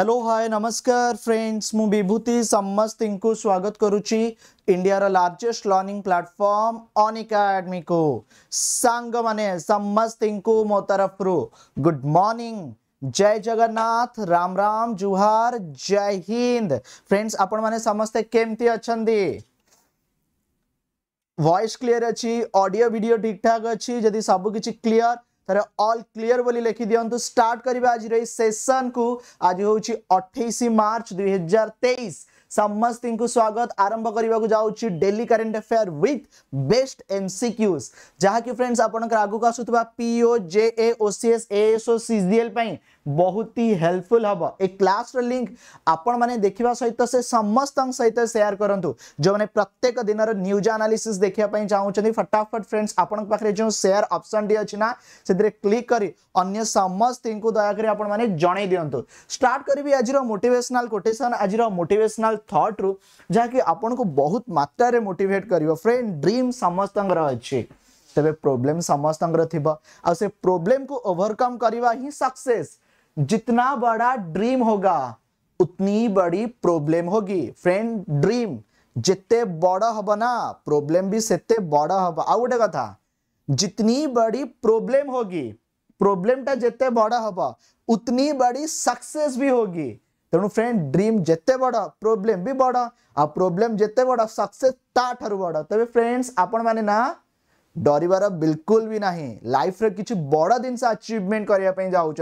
Hello hi नमस्कार friends मु विभूति समस्त को स्वागत करुच्ची रा लार्जेस्ट लर्निंग प्लाटफर्म अनिकाडेमी को सांग मैंने को मो तरफ रु गुड मॉर्निंग जय जगन्नाथ राम राम जुहार जय हिंद फ्रेंड्स आपण मैंने समस्ते केमती अच्छा वॉइस क्लियर अच्छी ऑडियो वीडियो ठीक ठाक अच्छी जदि सबकि क्लीयर थे अल क्लीयर बोली लिखि दिंतु स्टार्ट करवा आज सेसन को आज हूँ अठाई मार्च दुई हजार तेईस समस्त स्वागत आरंभ करने को जाऊँ daily current affair with best MCQs जहाँ कि फ्रेंड्स आपंकर आगक आसूबा PO J A C S ASO C G L बहुत ही हेल्पफुल हम ए क्लास रिंक आपण मैंने देखा सहित से समस्त सहित सेयार करूँ जो मैंने प्रत्येक दिन न्यूज आनालीसी देखा चाहते फटाफट फ्रेंड्स आपे जो सेयार अपसन टी अच्छी से क्लिक कर अगर समस्त आप जनई दिंतु स्टार्ट करी आज मोटेसनाल कोटेसन आज मोटेसनाल थट रु जहाँकि ଆପଣଙ୍କୁ बहुत ମାତ୍ରାରେ ମୋଟିଭେଟ୍ କରିବ ଫ୍ରେଣ୍ଡ ଡ୍ରିମ୍ ସମସ୍ତଙ୍କର ଅଛି ତେବେ ପ୍ରୋବ୍ଲେମ୍ ସମସ୍ତଙ୍କର ଥିବ ଆଉ ସେ ପ୍ରୋବ୍ଲେମ୍କୁ ଓଭରକମ୍ କରିବା ହିଁ ସକ୍ସେସ୍ जितना बड़ा ड्रीम होगा उतनी बड़ी प्रोब्लेम होगी फ्रेंड ड्रीम जिते बड़ हम ना प्रोब्लेम भी से बड़ हम आउ गोटे कथा जितनी बड़ी प्रॉब्लम होगी प्रॉब्लम टा जिते बड़ हम उतनी बड़ी सक्सेस भी होगी तेणु फ्रेंड ड्रीम जिते बड़ प्रोब्लेम भी बड़ आ प्रोब्लेम जत बड़ सक्से बड़ तेज फ्रेंड्स आपण मैंने ना डरबार बिल्कुल भी ना लाइफ कि बड़ जिन अचिवमेंट करने जाऊँच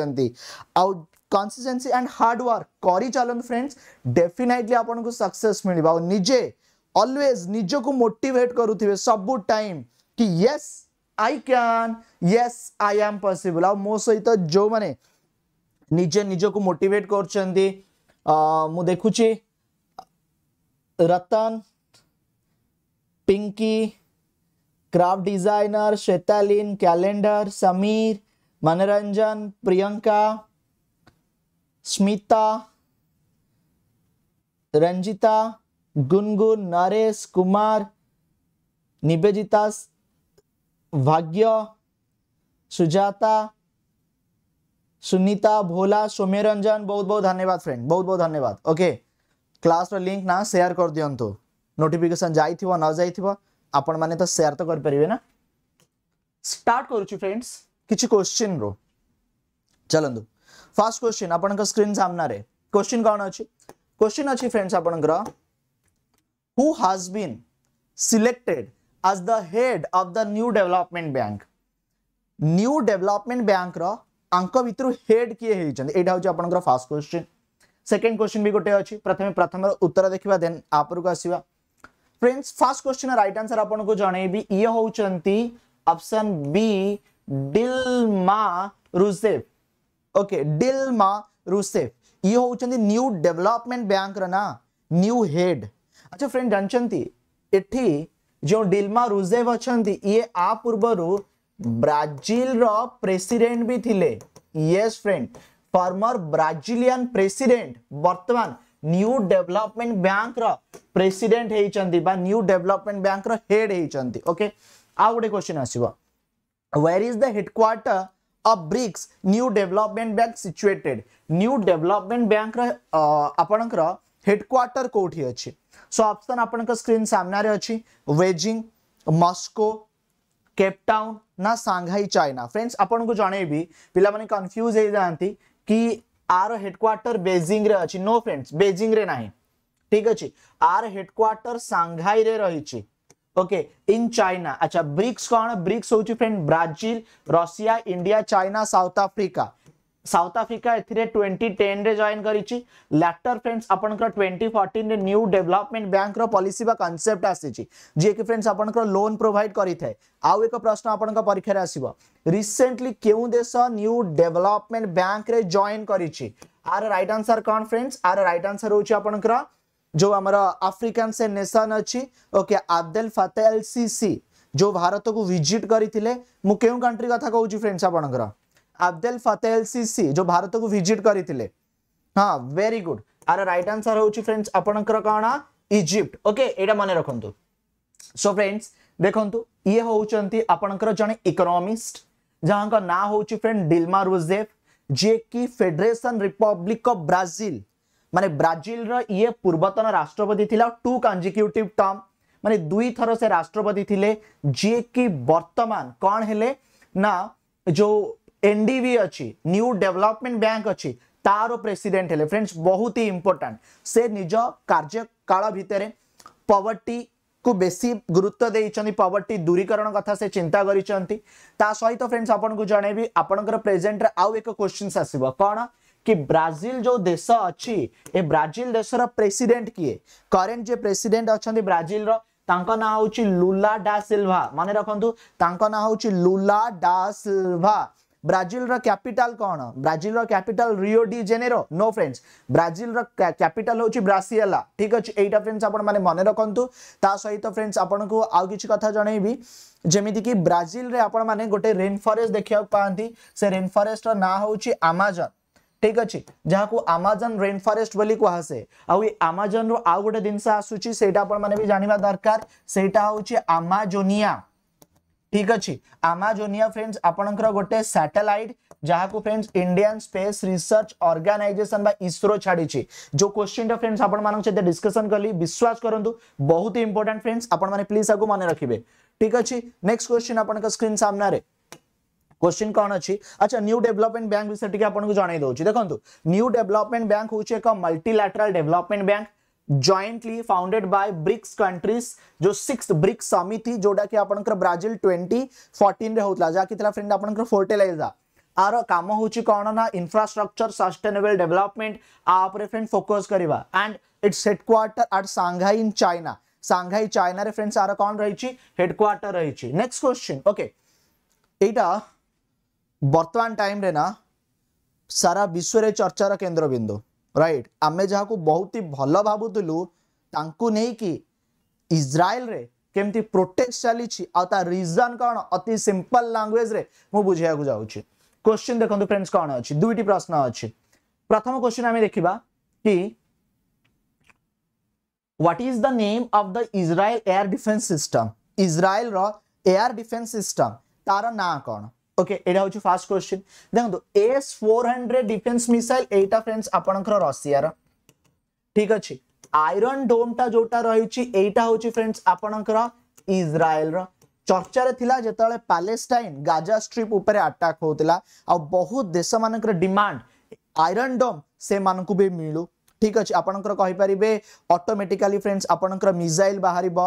आउ कनसीस्टेन्सी एंड हार्डवर्क कर चलत फ्रेंड्स डेफिनेटली आपन को सक्सेस मिल निजे अलवेज निज को मोटेट करू सब टाइम कि येस आई क्यान ये आई एम पसिबल आ मो सहित जो मैंने निजे निज को मोटेट कर मु देखुची Ratan Pinky craft designer Swetalin calendar Sameer Manoranjan Priyanka Smita Ranjita Gungun Naresh Kumar Nivedita भाग्य सुजाता सुनीता भोला सौम्य रंजन बहुत बहुत धन्यवाद फ्रेंड बहुत बहुत धन्यवाद ओके क्लास लिंक ना सेयार कर दिंतु नोटिफिकेसन जाई न जाई आपण तो सेयार तो करें ना स्टार्ट करुच्छ फ्रेंड्स किसी क्वेश्चन रो चलतु फास्ट क्वेश्चन आपण स्क्रीन सामने क्वेश्चन कौन अच्छी क्वेश्चन अच्छी फ्रेंड्स आपणकर has been selected as the head of the new development bank new development bank रो ତାଙ୍କ ଭିତରୁ ହେଡ୍ କିଏ ହେଇଛନ୍ତି ଏଇଟା ହେଉଛି ଆପଣଙ୍କର ଫାର୍ଷ୍ଟ କ୍ୱେଶ୍ଚିନ୍ ସେକେଣ୍ଡ କ୍ୱେଶ୍ଚିନ୍ ବି ଗୋଟେ ଅଛି ପ୍ରଥମେ ପ୍ରଥମର ଉତ୍ତର ଦେଖିବା ଦେନ୍ ଆପରକୁ ଆସିବା ଫ୍ରେଣ୍ଡସ୍ ଫାର୍ଷ୍ଟ କ୍ୱେଶ୍ଚିନ୍ର ରାଇଟ୍ ଆନ୍ସର୍ ଆପଣଙ୍କୁ ଜଣେଇବି ଇଏ ହେଉଛନ୍ତି ଅପସନ୍ ବି ଡିଲ୍ମା ରୁସେଫ ଓକେ ଡିଲ୍ମା ରୁସେଫ ଇଏ ହେଉଛନ୍ତି ନ୍ୟୁ ଡେଭଲପମେଣ୍ଟ ବ୍ୟାଙ୍କର ନା ନ୍ୟୁ ହେଡ୍ ଆଚ୍ଛା ଫ୍ରେଣ୍ଡ ଜାଣିଛନ୍ତି ଏଠି ଯେଉଁ ଡିଲ୍ମା ରୁଜେଭ ଅଛନ୍ତି ଇଏ ଆ ପୂର୍ବରୁ ब्राजिल प्रेसिडेंट भी थिले yes friend former Brazilian president वर्तमान न्यू डेवलपमेंट बैंक प्रेसिडेंट बा न्यू डेवलपमेंट बैंक हेड होती ओके आउ गोटे क्वेश्चन आसो where is the headquarter of BRICS new development bank situated new development bank आपणकर हेडक्वार्टर कौटी अच्छे सो अपसन आप स्क्रीन सामने अच्छी वेजिंग मस्को କେପ୍ଟାଉନ୍ ନା ସାଂଘାଇ ଚାଇନା ଫ୍ରେଣ୍ଡସ୍ ଆପଣଙ୍କୁ ଜଣେଇବି ପିଲାମାନେ କନଫ୍ୟୁଜ୍ ହେଇଯାଆନ୍ତି କି ଆର ହେଡ଼କ୍ୱାର୍ଟର ବେଜିଂରେ ଅଛି ନୋ ଫ୍ରେଣ୍ଡସ୍ ବେଜିଂରେ ନାହିଁ ଠିକ୍ ଅଛି ଆର ହେଡ଼କ୍ୱାର୍ଟର ସାଂଘାଇରେ ରହିଛି ओके इन चाइना अच्छा ब्रिक्स कौन ब्रिक्स हूँ friend Brazil Russia India China South Africa South Africa এতে টোয়েন্টি টেন্রে জয়েন করেছি ল্যাটর ফ্রেন্ডস আপনার টোয়েন্টি ফর্টিনে নিউ ডেভেলপমেন্ট ব্যাঙ্কর পলিসি বা কনসেপ্ট আসিছি যিয়েকি ফ্রেন্ডস আপনার লোন প্রোভাইড করে থাকে আউ এক প্রশ্ন আপনার পরীক্ষার আসব রিসেন্টলি কেউ দেশ নিউ ডেভেলপমেন্ট ব্যাঙ্করে জয়েন করেছি আর রাইট আনসার কন ফ্রেন্ডস আর রাইট আনসার হচ্ছে আপনার जो आमर आफ्रिकान से नेसन अच्छी ओके आदेल फतेह एल सी सी जो भारत को विजिट करते मुझे क्यों कंट्री कथा कौन फ्रेंड्स आपंकर अब्दुल फतेह एल सीसी जो भारत को विजिट करते हाँ वेरी गुड आर राइट आंसर हूँ फ्रेंड्स आपणकर कौन इजिप्ट ओके यहाँ मन रखु सो फ्रेंड्स देखु ये हूँ आपणकर जड़े इकोनोमिस्ट जहाँ ना हूँ फ्रेंड डिल्मा रुजेफ जी कि फेडरेसन रिपब्लिक अफ ब्राजिल माने ब्राजिल रो ये पूर्वतन राष्ट्रपति थिला टू कंजिक्यूटिव टर्म माने दुई थर से राष्ट्रपति थिले जे कि वर्तमान कौन हेले ना जो एनडीबी अच्छी न्यू डेवलपमेंट बैंक अच्छी तार प्रेसीडेट है फ्रेंड्स बहुत ही इम्पोर्टाट से निज कार्यकाल भितर पवर्टी को बेसी गुरुत्व पवर्टी दूरीकरण कथा से चिंता कर सहित फ्रेंड्स आपन को जणेबी आपनकर आउ एक क्वेश्चन आसव कौन कि ब्राजिल जो देश अच्छी ए ब्राजिल देशर प्रेसीडेट किए करंट जे प्रेसीडेट अच्छा ब्राजिल ना हूँ लुला डा सिल्वा मन रखुद ना हूँ लुला डा सिल्वा ବ୍ରାଜିଲର କ୍ୟାପିଟାଲ କ'ଣ ବ୍ରାଜିଲର capital Rio de Janeiro no friends ବ୍ରାଜିଲର କ୍ୟାପିଟାଲ ହେଉଛି ବ୍ରାସିଏଲା ଠିକ୍ ଅଛି ଏଇଟା ଫ୍ରେଣ୍ଡସ୍ ଆପଣମାନେ ମନେ ରଖନ୍ତୁ ତା ସହିତ ଫ୍ରେଣ୍ଡସ୍ ଆପଣଙ୍କୁ ଆଉ କିଛି କଥା ଜଣେଇବି ଯେମିତିକି ବ୍ରାଜିଲରେ ଆପଣମାନେ ଗୋଟେ ରେନ୍ ଫରେଷ୍ଟ ଦେଖିବାକୁ ପାଆନ୍ତି ସେ ରେନ୍ ଫରେଷ୍ଟର ନାଁ ହେଉଛି ଆମାଜନ୍ ଠିକ୍ ଅଛି ଯାହାକୁ ଆମାଜନ୍ ରେନ୍ ଫରେଷ୍ଟ ବୋଲି କୁହାସେ ଆଉ ଏ ଆମାଜନ୍ରୁ ଆଉ ଗୋଟେ ଜିନିଷ ଆସୁଛି ସେଇଟା ଆପଣମାନେ ବି ଜାଣିବା ଦରକାର ସେଇଟା ହେଉଛି ଆମାଜୋନିଆ ठीक अच्छे आमाजोनिया फ्रेंड्स आपंकर गोटे सैटेलाइट जहाँ को friends Indian space research organisation बा इसरो छाड़ी जो क्वेश्चन फ्रेंड्स आपत डिस्कसन कली विश्वास करूँ बहुत ही इंपोर्टाट फ्रेंड्स आपने प्लीज आपको मन रखिए ठीक अच्छे नेक्स्ट क्वेश्चन आप स्क्रीन सामने क्वेश्चन कौन अच्छी अच्छा न्यू डेवलपमेंट बैंक विषय आपको जनईदे देखो न्यू डेवलपमेंट बैंक हूँ एक multilateral development bank jointly founded by BRICS countries जो सिक्स ब्रिक्स summit थी जोडा कि आप ब्राजिल ट्वेंटी रे होता जहाँ कितला फ्रेंड आप फोर्टेलाइज आर काम हूँ कौन ना इनफ्रास्ट्रक्चर सस्टेनेबल डेवलपमेंट आप फ्रेंड फोकस करवा and it's headquarter at Shanghai in China Shanghai China friends आर कौन रही हेडक्वार्टर रही नेक्स्ट क्वेश्चन ओके यहाँ बर्तमान टाइम रे ना सारा विश्व चर्चार केन्द्रबिंदु রাইট আমি যা বহুত হি ভালো ভাবুলু তাঁকু নেইকি ইজ্রায়েলরে কেমতি প্রোটেক্ট চালিছি আর রিজন কোণ অতি সিম্পল ল্যাঙ্গুয়েজরে মু বুঝাইয়া যাচ্ছি কোশ্চিন দেখুন ফ্রেন্ডস কোণ অ দুইটি প্রশ্ন অছি প্রথম কোশ্চিন আমি দেখিবা কি what is the name of the Israel air defence system Israel रो एयर डिफेंस सिस्टम तार ना कौन ওকে এটা হচ্ছে ফার্স্ট কোশ্চিন দেখুন S four hundred defence missile এইটা ফ্রেন্ডস আপনার রশিয়ার ঠিক আছে আইরন ডোমটা যেটা রয়েছে এইটা হচ্ছে ফ্রেন্ডস আপনার ইসরায়েলর ଚର୍ଚ୍ଚାରେ ଥିଲା ଯେତେବେଳେ ପାଲେଷ୍ଟାଇନ୍ ଗାଜା ଷ୍ଟ୍ରିପ୍ ଉପରେ ଆଟାକ୍ ହେଉଥିଲା ଆଉ ବହୁତ ଦେଶମାନଙ୍କର ଡିମାଣ୍ଡ ଆଇରନ୍ ଡମ୍ ସେମାନଙ୍କୁ ବି ମିଳୁ ଠିକ୍ ଅଛି ଆପଣଙ୍କର କହିପାରିବେ ଅଟୋମେଟିକାଲି ଫ୍ରେଣ୍ଡସ୍ ଆପଣଙ୍କର ମିଜାଇଲ୍ ବାହାରିବ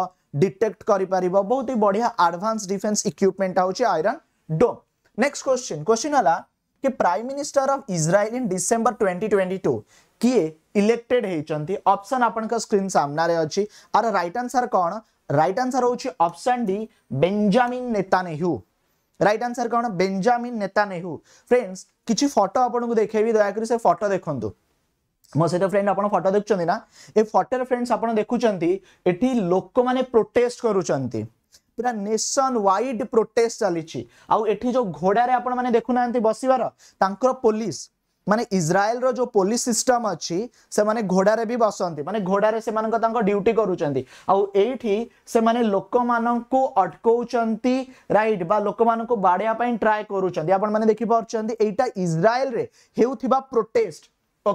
ଡିଟେକ୍ଟ କରିପାରିବ ବହୁତ ହି ବଢ଼ିଆ ଆଡ଼ଭାନ୍ସ ଡିଫେନ୍ସ ଇକ୍ୟୁପମେଣ୍ଟ ହେଉଛି iron dome next question question आला की prime minister of Israel in December twenty किए इलेक्टेड होती ऑप्शन आपण स्क्रीन सामने अच्छी आर रईट आंसर कौन रईट आंसर हूँ option D Benjamin Netanyahu right answer कौन बेंजामिन नेतानेहु फ्रेंड्स किसी फटो आपको देखेबी दयाकोरी से फटो देखु ମୋ ସହିତ ଫ୍ରେଣ୍ଡ ଆପଣ ଫଟୋ ଦେଖୁଛନ୍ତି ନା ଏ ଫଟୋରେ ଫ୍ରେଣ୍ଡସ୍ ଆପଣ ଦେଖୁଛନ୍ତି ଏଠି ଲୋକମାନେ ପ୍ରୋଟେଷ୍ଟ କରୁଛନ୍ତି ପୁରା ନେସନ ୱାଇଡ୍ ପ୍ରୋଟେଷ୍ଟ ଚାଲିଛି ଆଉ ଏଠି ଯୋଉ ଘୋଡ଼ାରେ ଆପଣମାନେ ଦେଖୁନାହାନ୍ତି ବସିବାର ତାଙ୍କର ପୋଲିସ ମାନେ ଇସ୍ରାଏଲର ଯୋଉ ପୋଲିସ ସିଷ୍ଟମ ଅଛି ସେମାନେ ଘୋଡ଼ାରେ ବି ବସନ୍ତି ମାନେ ଘୋଡ଼ାରେ ସେମାନଙ୍କ ତାଙ୍କ ଡ୍ୟୁଟି କରୁଛନ୍ତି ଆଉ ଏଇଠି ସେମାନେ ଲୋକମାନଙ୍କୁ ଅଟକଉଛନ୍ତି ରାଇଟ୍ ବା ଲୋକମାନଙ୍କୁ ବାଡ଼େଇବା ପାଇଁ ଟ୍ରାଏ କରୁଛନ୍ତି ଆପଣମାନେ ଦେଖିପାରୁଛନ୍ତି ଏଇଟା ଇସ୍ରାଏଲରେ ହେଉଥିବା ପ୍ରୋଟେଷ୍ଟ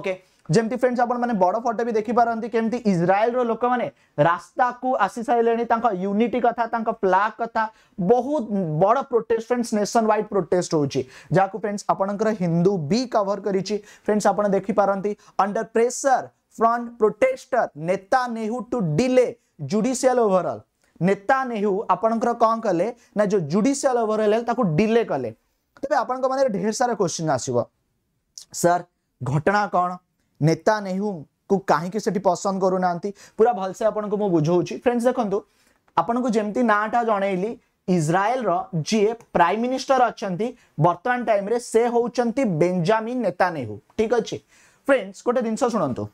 ଓକେ जमी फ्रेंड्स आपने बड़ फटो भी देखिपारती कमी इज्राएल लोक मैंने रास्ता को आसी सारे यूनिटी कथा प्लाक कथा बहुत बड़ protest friends nation wide protest हो फ्रेंड्स आपंकर हिंदू बी कभर कर फ्रेंड्स आपड़ देखिपारती under pressure from protester Netanyahu to delay judicial overhaul Netanyahu आपंकर कौन कले ना जो जुडिशियाल ओभरअल डिले कले तेज आपने ढेर सारा क्वेश्चन आसो सर घटना कौन नेता नेहू को कहीं पसंद करूना पूरा भलसे आपको बुझाऊँ फ्रेंड्स देखो आपन को जमी नाटा जनइली इज्राएल जी प्राइम मिनिस्टर अच्छा बर्तमान टाइम से होंगे बेंजामिन नेता नेहू ठीक अच्छे फ्रेंड्स गोटे जिन शुणु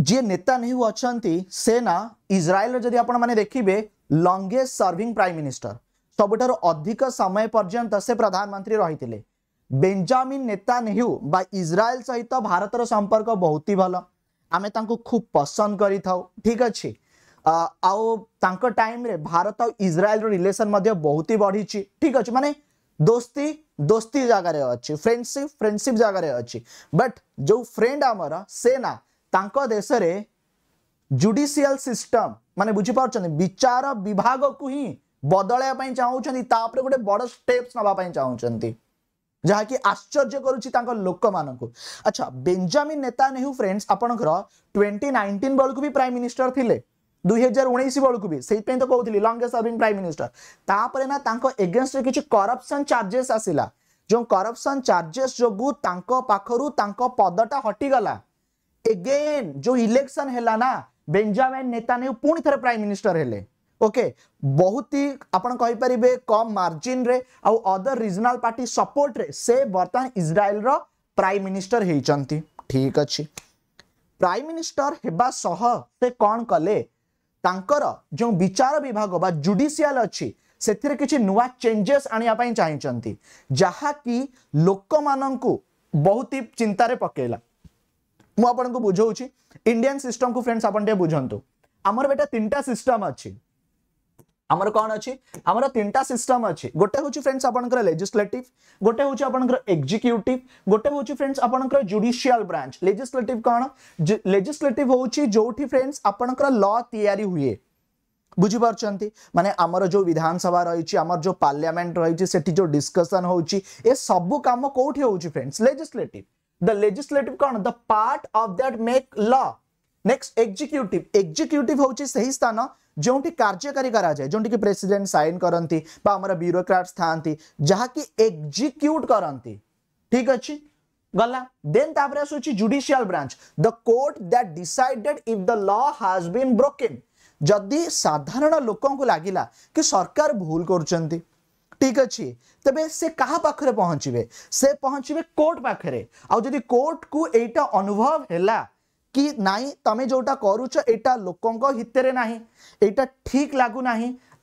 जी नेता नेहू अच्छा से ना इज्राएल जी आप देखिए लंगेस्ट सर्विंग प्राइम मिनिस्टर सबुठ अधिक समय पर्यटन से प्रधानमंत्री रही थे बेंजामिन बा बाइल सहित भारत संपर्क बहुत ही भल आम खूब पसंद कर टाइम रे भारत इज्राएल रिलेसन बहुत ही बढ़ी ठीक अच्छे मान दोस्ती दोस्ती जगार अच्छी फ्रेंडसीप फ्रेंडसीप जगार अच्छी बट जो फ्रेंड आमर से ना देश में जुडिशियाल सिम मानते बुझिपार विचार विभाग को ही बदलवाई चाहूँ तापर गोटे बड़ स्टेप्स नाप चाहते ଯାହାକି ଆଶ୍ଚର୍ଯ୍ୟ କରୁଛି ତାଙ୍କ ଲୋକମାନଙ୍କୁ ଆଚ୍ଛା ବେଞ୍ଜାମିନ୍ ନେତା ନେହୁ ଫ୍ରେଣ୍ଡସ୍ ଆପଣଙ୍କର ଟ୍ୱେଣ୍ଟି ନାଇଣ୍ଟିନ୍ ବେଳକୁ ବି ପ୍ରାଇମ୍ ମିନିଷ୍ଟର ଥିଲେ ଦୁଇହଜାର ଉଣେଇଶ ବେଳକୁ ବି ସେଇଥିପାଇଁ ତ କହୁଥିଲି ଲଙ୍ଗେଷ୍ଟ ସର୍ଭିଂ ପ୍ରାଇମ୍ ମିନିଷ୍ଟର ତାପରେ ନା ତାଙ୍କ ଏଗେନଷ୍ଟରେ କିଛି କରପ୍ସନ୍ ଚାର୍ଜେସ୍ ଆସିଲା ଯେଉଁ କରପ୍ସନ୍ ଚାର୍ଜେସ୍ ଯୋଗୁଁ ତାଙ୍କ ପାଖରୁ ତାଙ୍କ ପଦଟା ହଟିଗଲା ଏଗେନ୍ ଯେଉଁ ଇଲେକ୍ସନ୍ ହେଲା ନା ବେଞ୍ଜାମିନ୍ ନେତାନ୍ୟାହୁ ପୁଣି ଥରେ ପ୍ରାଇମ୍ ମିନିଷ୍ଟର ହେଲେ ओके बहुत ही आपण कम मार्जिन रे आउ अदर रिजनाल पार्टी सपोर्ट रे से बर्तमान इज्राइल रो प्राइम मिनिस्टर होती ठीक अच्छे प्राइम मिनिस्टर होगा सह से कौन कले तांकर जो विचार विभाग बा जुडिशियल अच्छी ସେଥିରେ କିଛି ନୂଆ ଚେଞ୍ଜେସ୍ ଆଣିବା ପାଇଁ ଚାହିଁଛନ୍ତି लोक मान बहुत ही चिंतार पकेला मुझे ଆପଣଙ୍କୁ ବୁଝଉଛି सिस्टम को फ्रेंड्स आप ଟିକେ आमर बेटा तीन ତିନିଟା ସିଷ୍ଟମ अच्छी आमर कौन अच्छी आमर तीन टा सिस्टम अच्छे गोटे हूँ फ्रेंड्स आपंकर लेजिस्लेट गोटे हूँ आपंकर एक्जिक्यूट गोटे हूँ फ्रेंड्स आपंकर जुडिशियाल ब्रांच लेजिस्लेट कौन लेजिस्लेट हूँ जो फ्रेंड्स आपंकर ल तैयारी हुए बुझिपार मानने जो विधानसभा रही जो पार्लियामेंट रही जो डिस्कसन हो सब कम कौटी हूँ फ्रेंड्स लेजिस्लेट द लेजिस्लेट कौन the part of that make ल नेक्स्ट एक्जिक्यूटिव एक्जिक्यूटिव हूँ सही स्थान जोटी कार्यकारी कराए जोटी की प्रेसीडेट सैन करती ब्यूरोक्राट्स था जहाँकि एक्जिक्यूट करती ठीक अच्छे गला then judicial branch the court that decided if the laws been broken जदि साधारण लोक लगला कि सरकार भूल कर ठीक अच्छे तेज से क्या पाखे पहुँचे से पहुँचे कोर्ट पाखे आदि कोर्ट को यहाँ अनुभव है कि नाई तुम जो कर यहाँ लोकों हितर ठीक लगू ना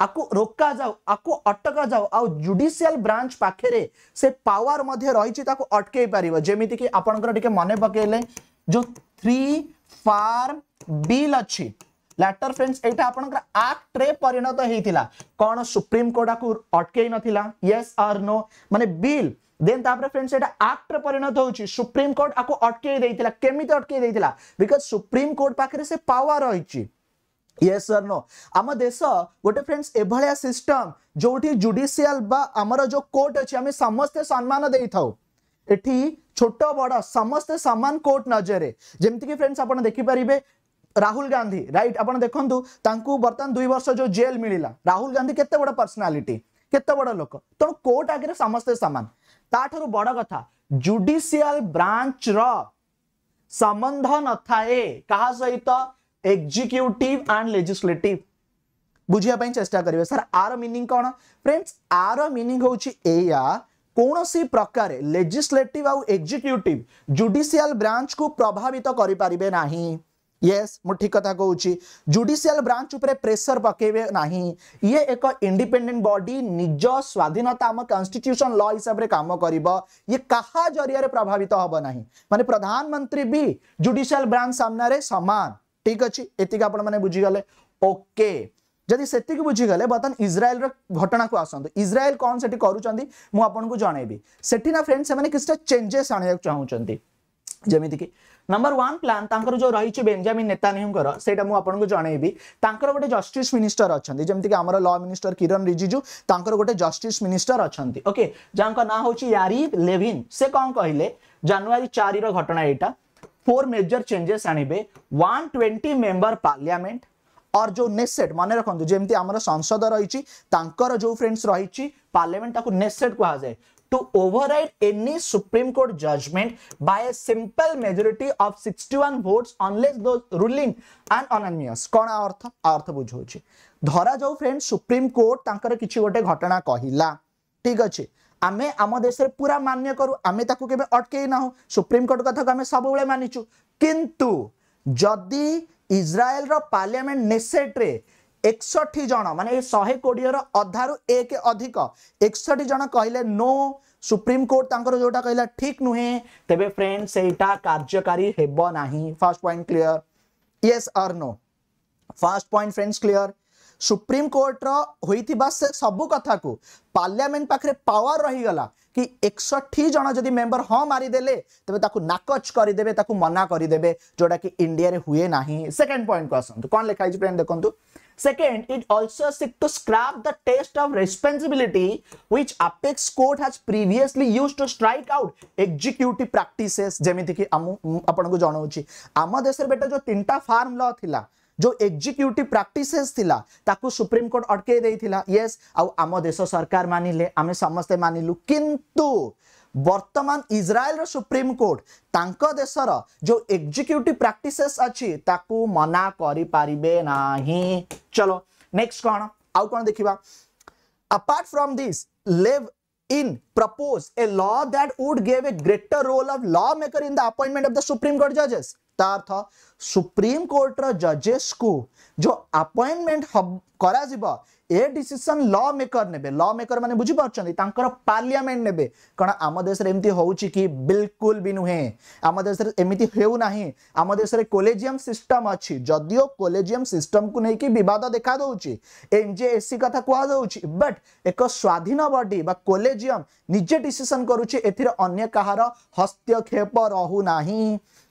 आपको रोक जाओ आपको अटक जाओ आ जुडिशियाल ब्रांच पाखे से पावर मध्य रही अटकई पार जमीक आपंकर मन पकड़े जो थ्री फार बिल अच्छी लैटर फ्रेंड्स यहाँ आक्ट्रे परिणत होता कौन सुप्रीमकोर्ट आपको अटकई नाला यस आर नो मान बिल देन तापर फ्रेंड्स एटा एक्ट रे परिणत होउची सुप्रीम कोर्ट आको अटके देइतिला केमिते अटके देइतिला बिकॉज सुप्रीम कोर्ट पाखरे से पावर रहिची यस सर नो आम देश गोटे फ्रेंड्स एभलिया सिस्टम जोठी जुडिशियल बा आमर जो कोर्ट अछि हमें समस्त सम्मान देई थाउ एठी छोट बड़ समस्त समान कोर्ट नजरे जमती कि फ्रेंड्स आपण देखि परिबे राहुल गांधी राइट आपण देखंतु तांकू बर्तन 2 वर्ष जो जेल मिलिला राहुल गांधी केते बड़ पर्सनालिटी केते बड़ लोक तो कोर्ट आगे समस्त समान ताठर बड़ कथा जुडिशियल ब्रांच रबंध न थाए क्या सहित एक्जिक्यूटिव एंड लेजिस्लेटिव बुझाप चेस्टा करेंगे सर आर मिनिंग कौन फ्रेंड्स आर मिनिंग हूँ कौन सी प्रकार लेजिस्लेटिव आउ एक्जिक्यूटिव जुडिशियल ब्रांच को प्रभावित करें यस ठीक कथा कौच जुडिशियल ब्रांच उपरे प्रेशर पकेबे नाही ये एक इंडिपेंडेंट बॉडी निज स्वाधीनता आम कॉन्स्टिट्यूशन लॉ हिसाब से कम कर ये क्या जरिया प्रभावित हम ना मानते प्रधानमंत्री भी जुडिशियल ब्रांच सामने सामान ठीक अच्छे ये आपने बुझीगले ओके जदि से बुझीगले बर्तमान इज्राएल घटना को आसत इज्राएल कौन से करुँच मुझे जनइबी से फ्रेंड्स से चेंजेस आने चाहूँ जमीती ନମ୍ବର ୱାନ୍ ପ୍ଲାନ୍ ତାଙ୍କର ଯେଉଁ ରହିଛି ବେଞ୍ଜାମିନ୍ ନେତାନିହୁଙ୍କର ସେଇଟା ମୁଁ ଆପଣଙ୍କୁ ଜଣେଇବି ତାଙ୍କର ଗୋଟେ ଜଷ୍ଟିସ୍ ମିନିଷ୍ଟର ଅଛନ୍ତି ଯେମିତିକି ଆମର ଲ ମିନିଷ୍ଟର କିରଣ ରିଜିଜୁ ତାଙ୍କର ଗୋଟେ ଜଷ୍ଟିସ୍ ମିନିଷ୍ଟର ଅଛନ୍ତି ଓକେ ଯାହାଙ୍କ ନାଁ ହେଉଛି ୟାରିଫ୍ ଲେଭିନ୍ ସେ କ'ଣ କହିଲେ ଜାନୁଆରୀ ଚାରିର ଘଟଣା ଏଇଟା ଫୋର୍ ମେଜର ଚେଞ୍ଜେସ୍ ଆଣିବେ ୱାନ୍ ଟ୍ୱେଣ୍ଟି ମେମ୍ବର ପାର୍ଲିଆମେଣ୍ଟ और जो नेसेट मन रखु जमी आम संसद रही तांकर जो फ्रेंड्स रही पार्लियामेंट नेसेट कहुए to override any Supreme Court judgment by a simple majority of 61 votes unless those ruling and unanimous. কোন অর্থ অর্থ বুঝাଉଛି ধরা যাও ফ্রেন্ড সুপ্রিম কোর্ট তাঙ্কর কিছু গোটে ঘটনা কহিলা ঠিক আছে আমি আম দেশের পুরা মান্য করু আমি তাকে কেবে অটকেই না হো সুপ্রিম কোর্ট কথাকে আমি সবুলে মানিছু কিন্তু যদি ইসরায়েলর পার্লিয়ামেন্ট নেসেট্রে एकसठ जन मान शहे कोड़े अधारु एक अधिक एकसठ जन कहले नो सुप्रीम कोर्ट तांकर जोटा कहला ठीक नुहे तेरे फ्रेंड से कार्यकारी हे ना first point clear yes or no first point friends clear supreme कोर्टर हो सब कथ को पार्लियामेंट पाखे पावर रहीगला कि एकसठ जन जब मेम्बर हाँ मारिदे तेज नाकच करदे मना करदे जोटा कि इंडिया हुए ना सेकेंड पॉइंट को आसतु कौन लिखाई फ्रेंड देखते Second, it also seek to scrap the test of responsibility which Apex Court has previously used to strike out executive practices जेमिति कि आपण को जणाउची आम देश बेटा जो तीनटा फार्म लॉ थिला जो एक्जिक्यूटिव प्राक्टिसेस थिला ताकू सुप्रीम कोर्ट अटके देइथिला यस आउ आम देश सरकार मानिले आमे समस्त मानिलु किंतु वर्तमान इज्राएल सुप्रीम कोर्ट तांको देशर जो एग्जीक्यूटिव प्रैक्टिसेस अच्छी ताकू मना करी पारिबे नाही चलो नेक्स्ट कौन आउ कौन देखिबा apart from this Levin propose a law that would give a greater role of law maker in the appointment of the supreme court जजेस तार्थ सुप्रीम कोर्टर जजेस को जो आपइंटमेंट करा कर ए डिसीसन ल मेकर ने ल मेकर मैंने बुझीपार पार्लियामेंट ने कौन आम देश में एमती हो बिलकुल भी नुहे आम देश में एमती होना आम देश में कलेजिम सिटम अच्छी जदिओ कलेजिम सिटम को लेकिन बद देखा एनजे एस सी कथा कह बट एक स्वाधीन बडी कलेजिम निजे डिशन करुच्चे एर अगर कहार हस्तक्षेप रूना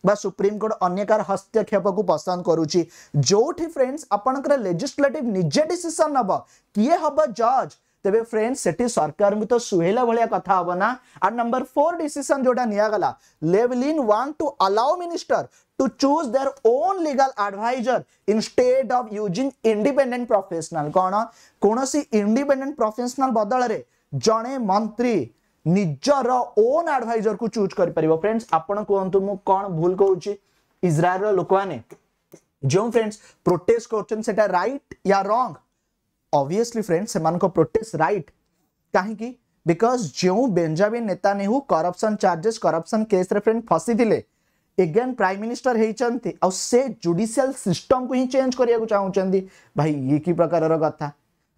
बा सुप्रीम कोर्ट अनेकार हस्तक्षेप को पसंद करुच्ची जो फ्रेंड्स आपंकर लेजिस्लेटिव निजे डिशन नब किए हम जज तेज फ्रेंड्स से सरकार तो सुहेला भाया कथ हम ना आ नंबर फोर डिशन जोटा निगला level in one to allow minister to choose their own legal adviser instead using independent professional कौन कौन सी इंडिपेडेन्ट प्रफेसनाल बदल जड़े मंत्री निजर ओन आडभाइजर को चूज कर फ्रेंड्स आपतु मु कौन भूल करज्राएल लोक मैंने जो फ्रेंड्स प्रोटेस्ट करता रईट या रंग अभीयसली फ्रेंड्स से प्रोटेस्ट रईट कहीं बिकज जो Benjamin Netanyahu corruption charges corruption case friend फसी एगेन प्राइम मिनिस्टर होती आ जुडिशियाल सिटम को ही चेंज कराया चाहते भाई ये कि प्रकार कथा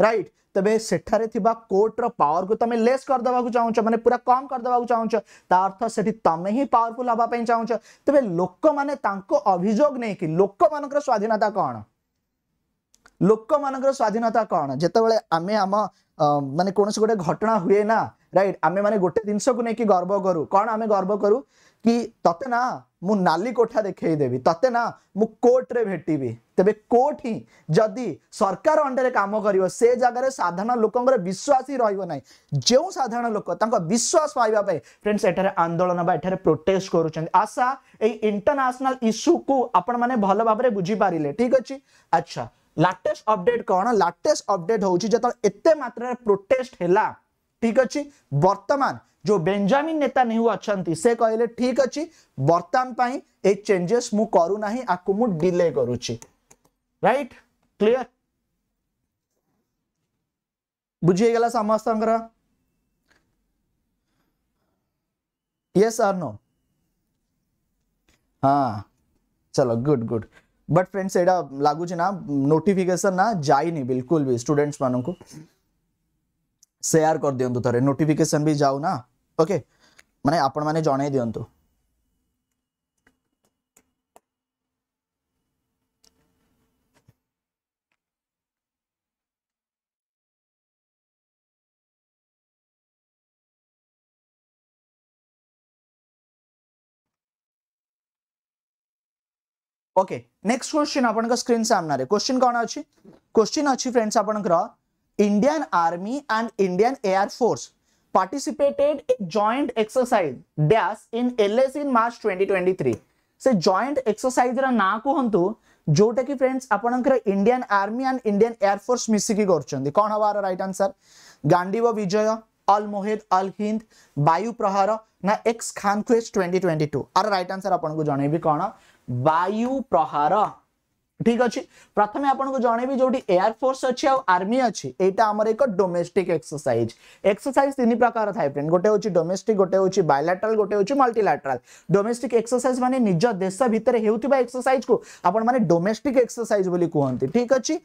রাইট ତେବେ ସେଠାରେ ଥିବା କୋର୍ଟର ପାୱାରକୁ ତମେ ଲେସ୍ କରିଦେବାକୁ ଚାହୁଁଛ ମାନେ ପୁରା କମ୍ କରିଦେବାକୁ ଚାହୁଁଛ ତା ଅର୍ଥ ସେଠି ତମେ ହିଁ ପାୱାରଫୁଲ୍ ହେବା ପାଇଁ ଚାହୁଁଛ ତେବେ ଲୋକମାନେ ତାଙ୍କ ଅଭିଯୋଗ ନେଇକି ଲୋକମାନଙ୍କର ସ୍ୱାଧୀନତା କ'ଣ ଲୋକମାନଙ୍କର ସ୍ୱାଧୀନତା କ'ଣ ଯେତେବେଳେ ଆମେ ଆମ ମାନେ କୌଣସି ଗୋଟେ ଘଟଣା ହୁଏ ନା ରାଇଟ୍ ଆମେମାନେ ଗୋଟେ ଜିନିଷକୁ ନେଇକି ଗର୍ବ କରୁ କ'ଣ ଆମେ ଗର୍ବ କରୁ कि तते ना मु नाली कोठा देखेई देबी तते ना मु कोर्ट रे भेटिबी तेबे कोर्ट ही जदि सरकार अंडर काम करियो से जगह रे साधारण लोकन विश्वास ही रहियो नाही जेउ साधारण लोक तांको विश्वास पाइबा पई फ्रेंड्स एठारे आंदोलन बा एठारे प्रोटेस्ट करूछन आशा ए इंटरनेशनल इशू को आपण माने भल भाव रे बुझी पारिले ठीक अछि अच्छा ଲାଟେଷ୍ଟ ଅପଡେଟ୍ କ'ଣ ଲାଟେଷ୍ଟ ଅପଡେଟ୍ ହେଉଛି ଯେତେବେଳେ ଏତେ ମାତ୍ରାରେ ପ୍ରୋଟେଷ୍ଟ ହେଲା ଠିକ ଅଛି ବର୍ତ୍ତମାନ जो बेंजामिन नेतान्याहू अच्छा से कहले ठीक अच्छी बर्तमान ये चेंजेस मु करूना आपको मु डिले करुच्ची राइट क्लीयर बुझीगला समस्त यस आर नो हाँ चलो गुड गुड बट फ्रेंड्स एटा लगुच ना नोटिफिकेशन ना जाइनी बिल्कुल भी स्टूडेंट्स मानू शेयर कर दिंतु थे नोटिफिकेशन भी जाऊ ना ଓକେ ମାନେ ଆପଣମାନେ ଜଣାଇ ଦିଅନ୍ତୁ ओके नेक्स्ट क्वेश्चन आपण स्क्रीन सामने क्वेश्चन कौन अच्छी क्वेश्चन अच्छी फ्रेंड्स आपण Indian army and Indian air force participated in joint exercise dash in LS e in March 2023 से जॉइंट एक्सरसाइज रा ना कहंतु जोटा कि फ्रेंड्स आपणकर Indian army and Indian air force मिसिकी करछंदी कोन हवार right answer Gandiv Vijay Al Mohed Al Hind Vayu Prahar ना एक्स खान क्वेस्ट 2022 आर राइट आंसर आपन को जणेबी कोन वायु प्रहार ठीक अच्छे प्रथम आपको जन जो एयरफोर्स अच्छी आर्मी अच्छे यहाँ एक डोमेस्टिक एक्सरसाइज एक्सरसाइज तीन प्रकार था फ्रेंड गोटे हूँ डोमेस्टिक गोटे हूँ बैलाट्राल गोटे हूँ मल्टिलाट्राल डोमेस्टिक एक्सरसाइज मानते निज देश भितर एक्सरसाइज को आपमेस्टिक एक्सरसाइज बोली कहते ठीक अच्छे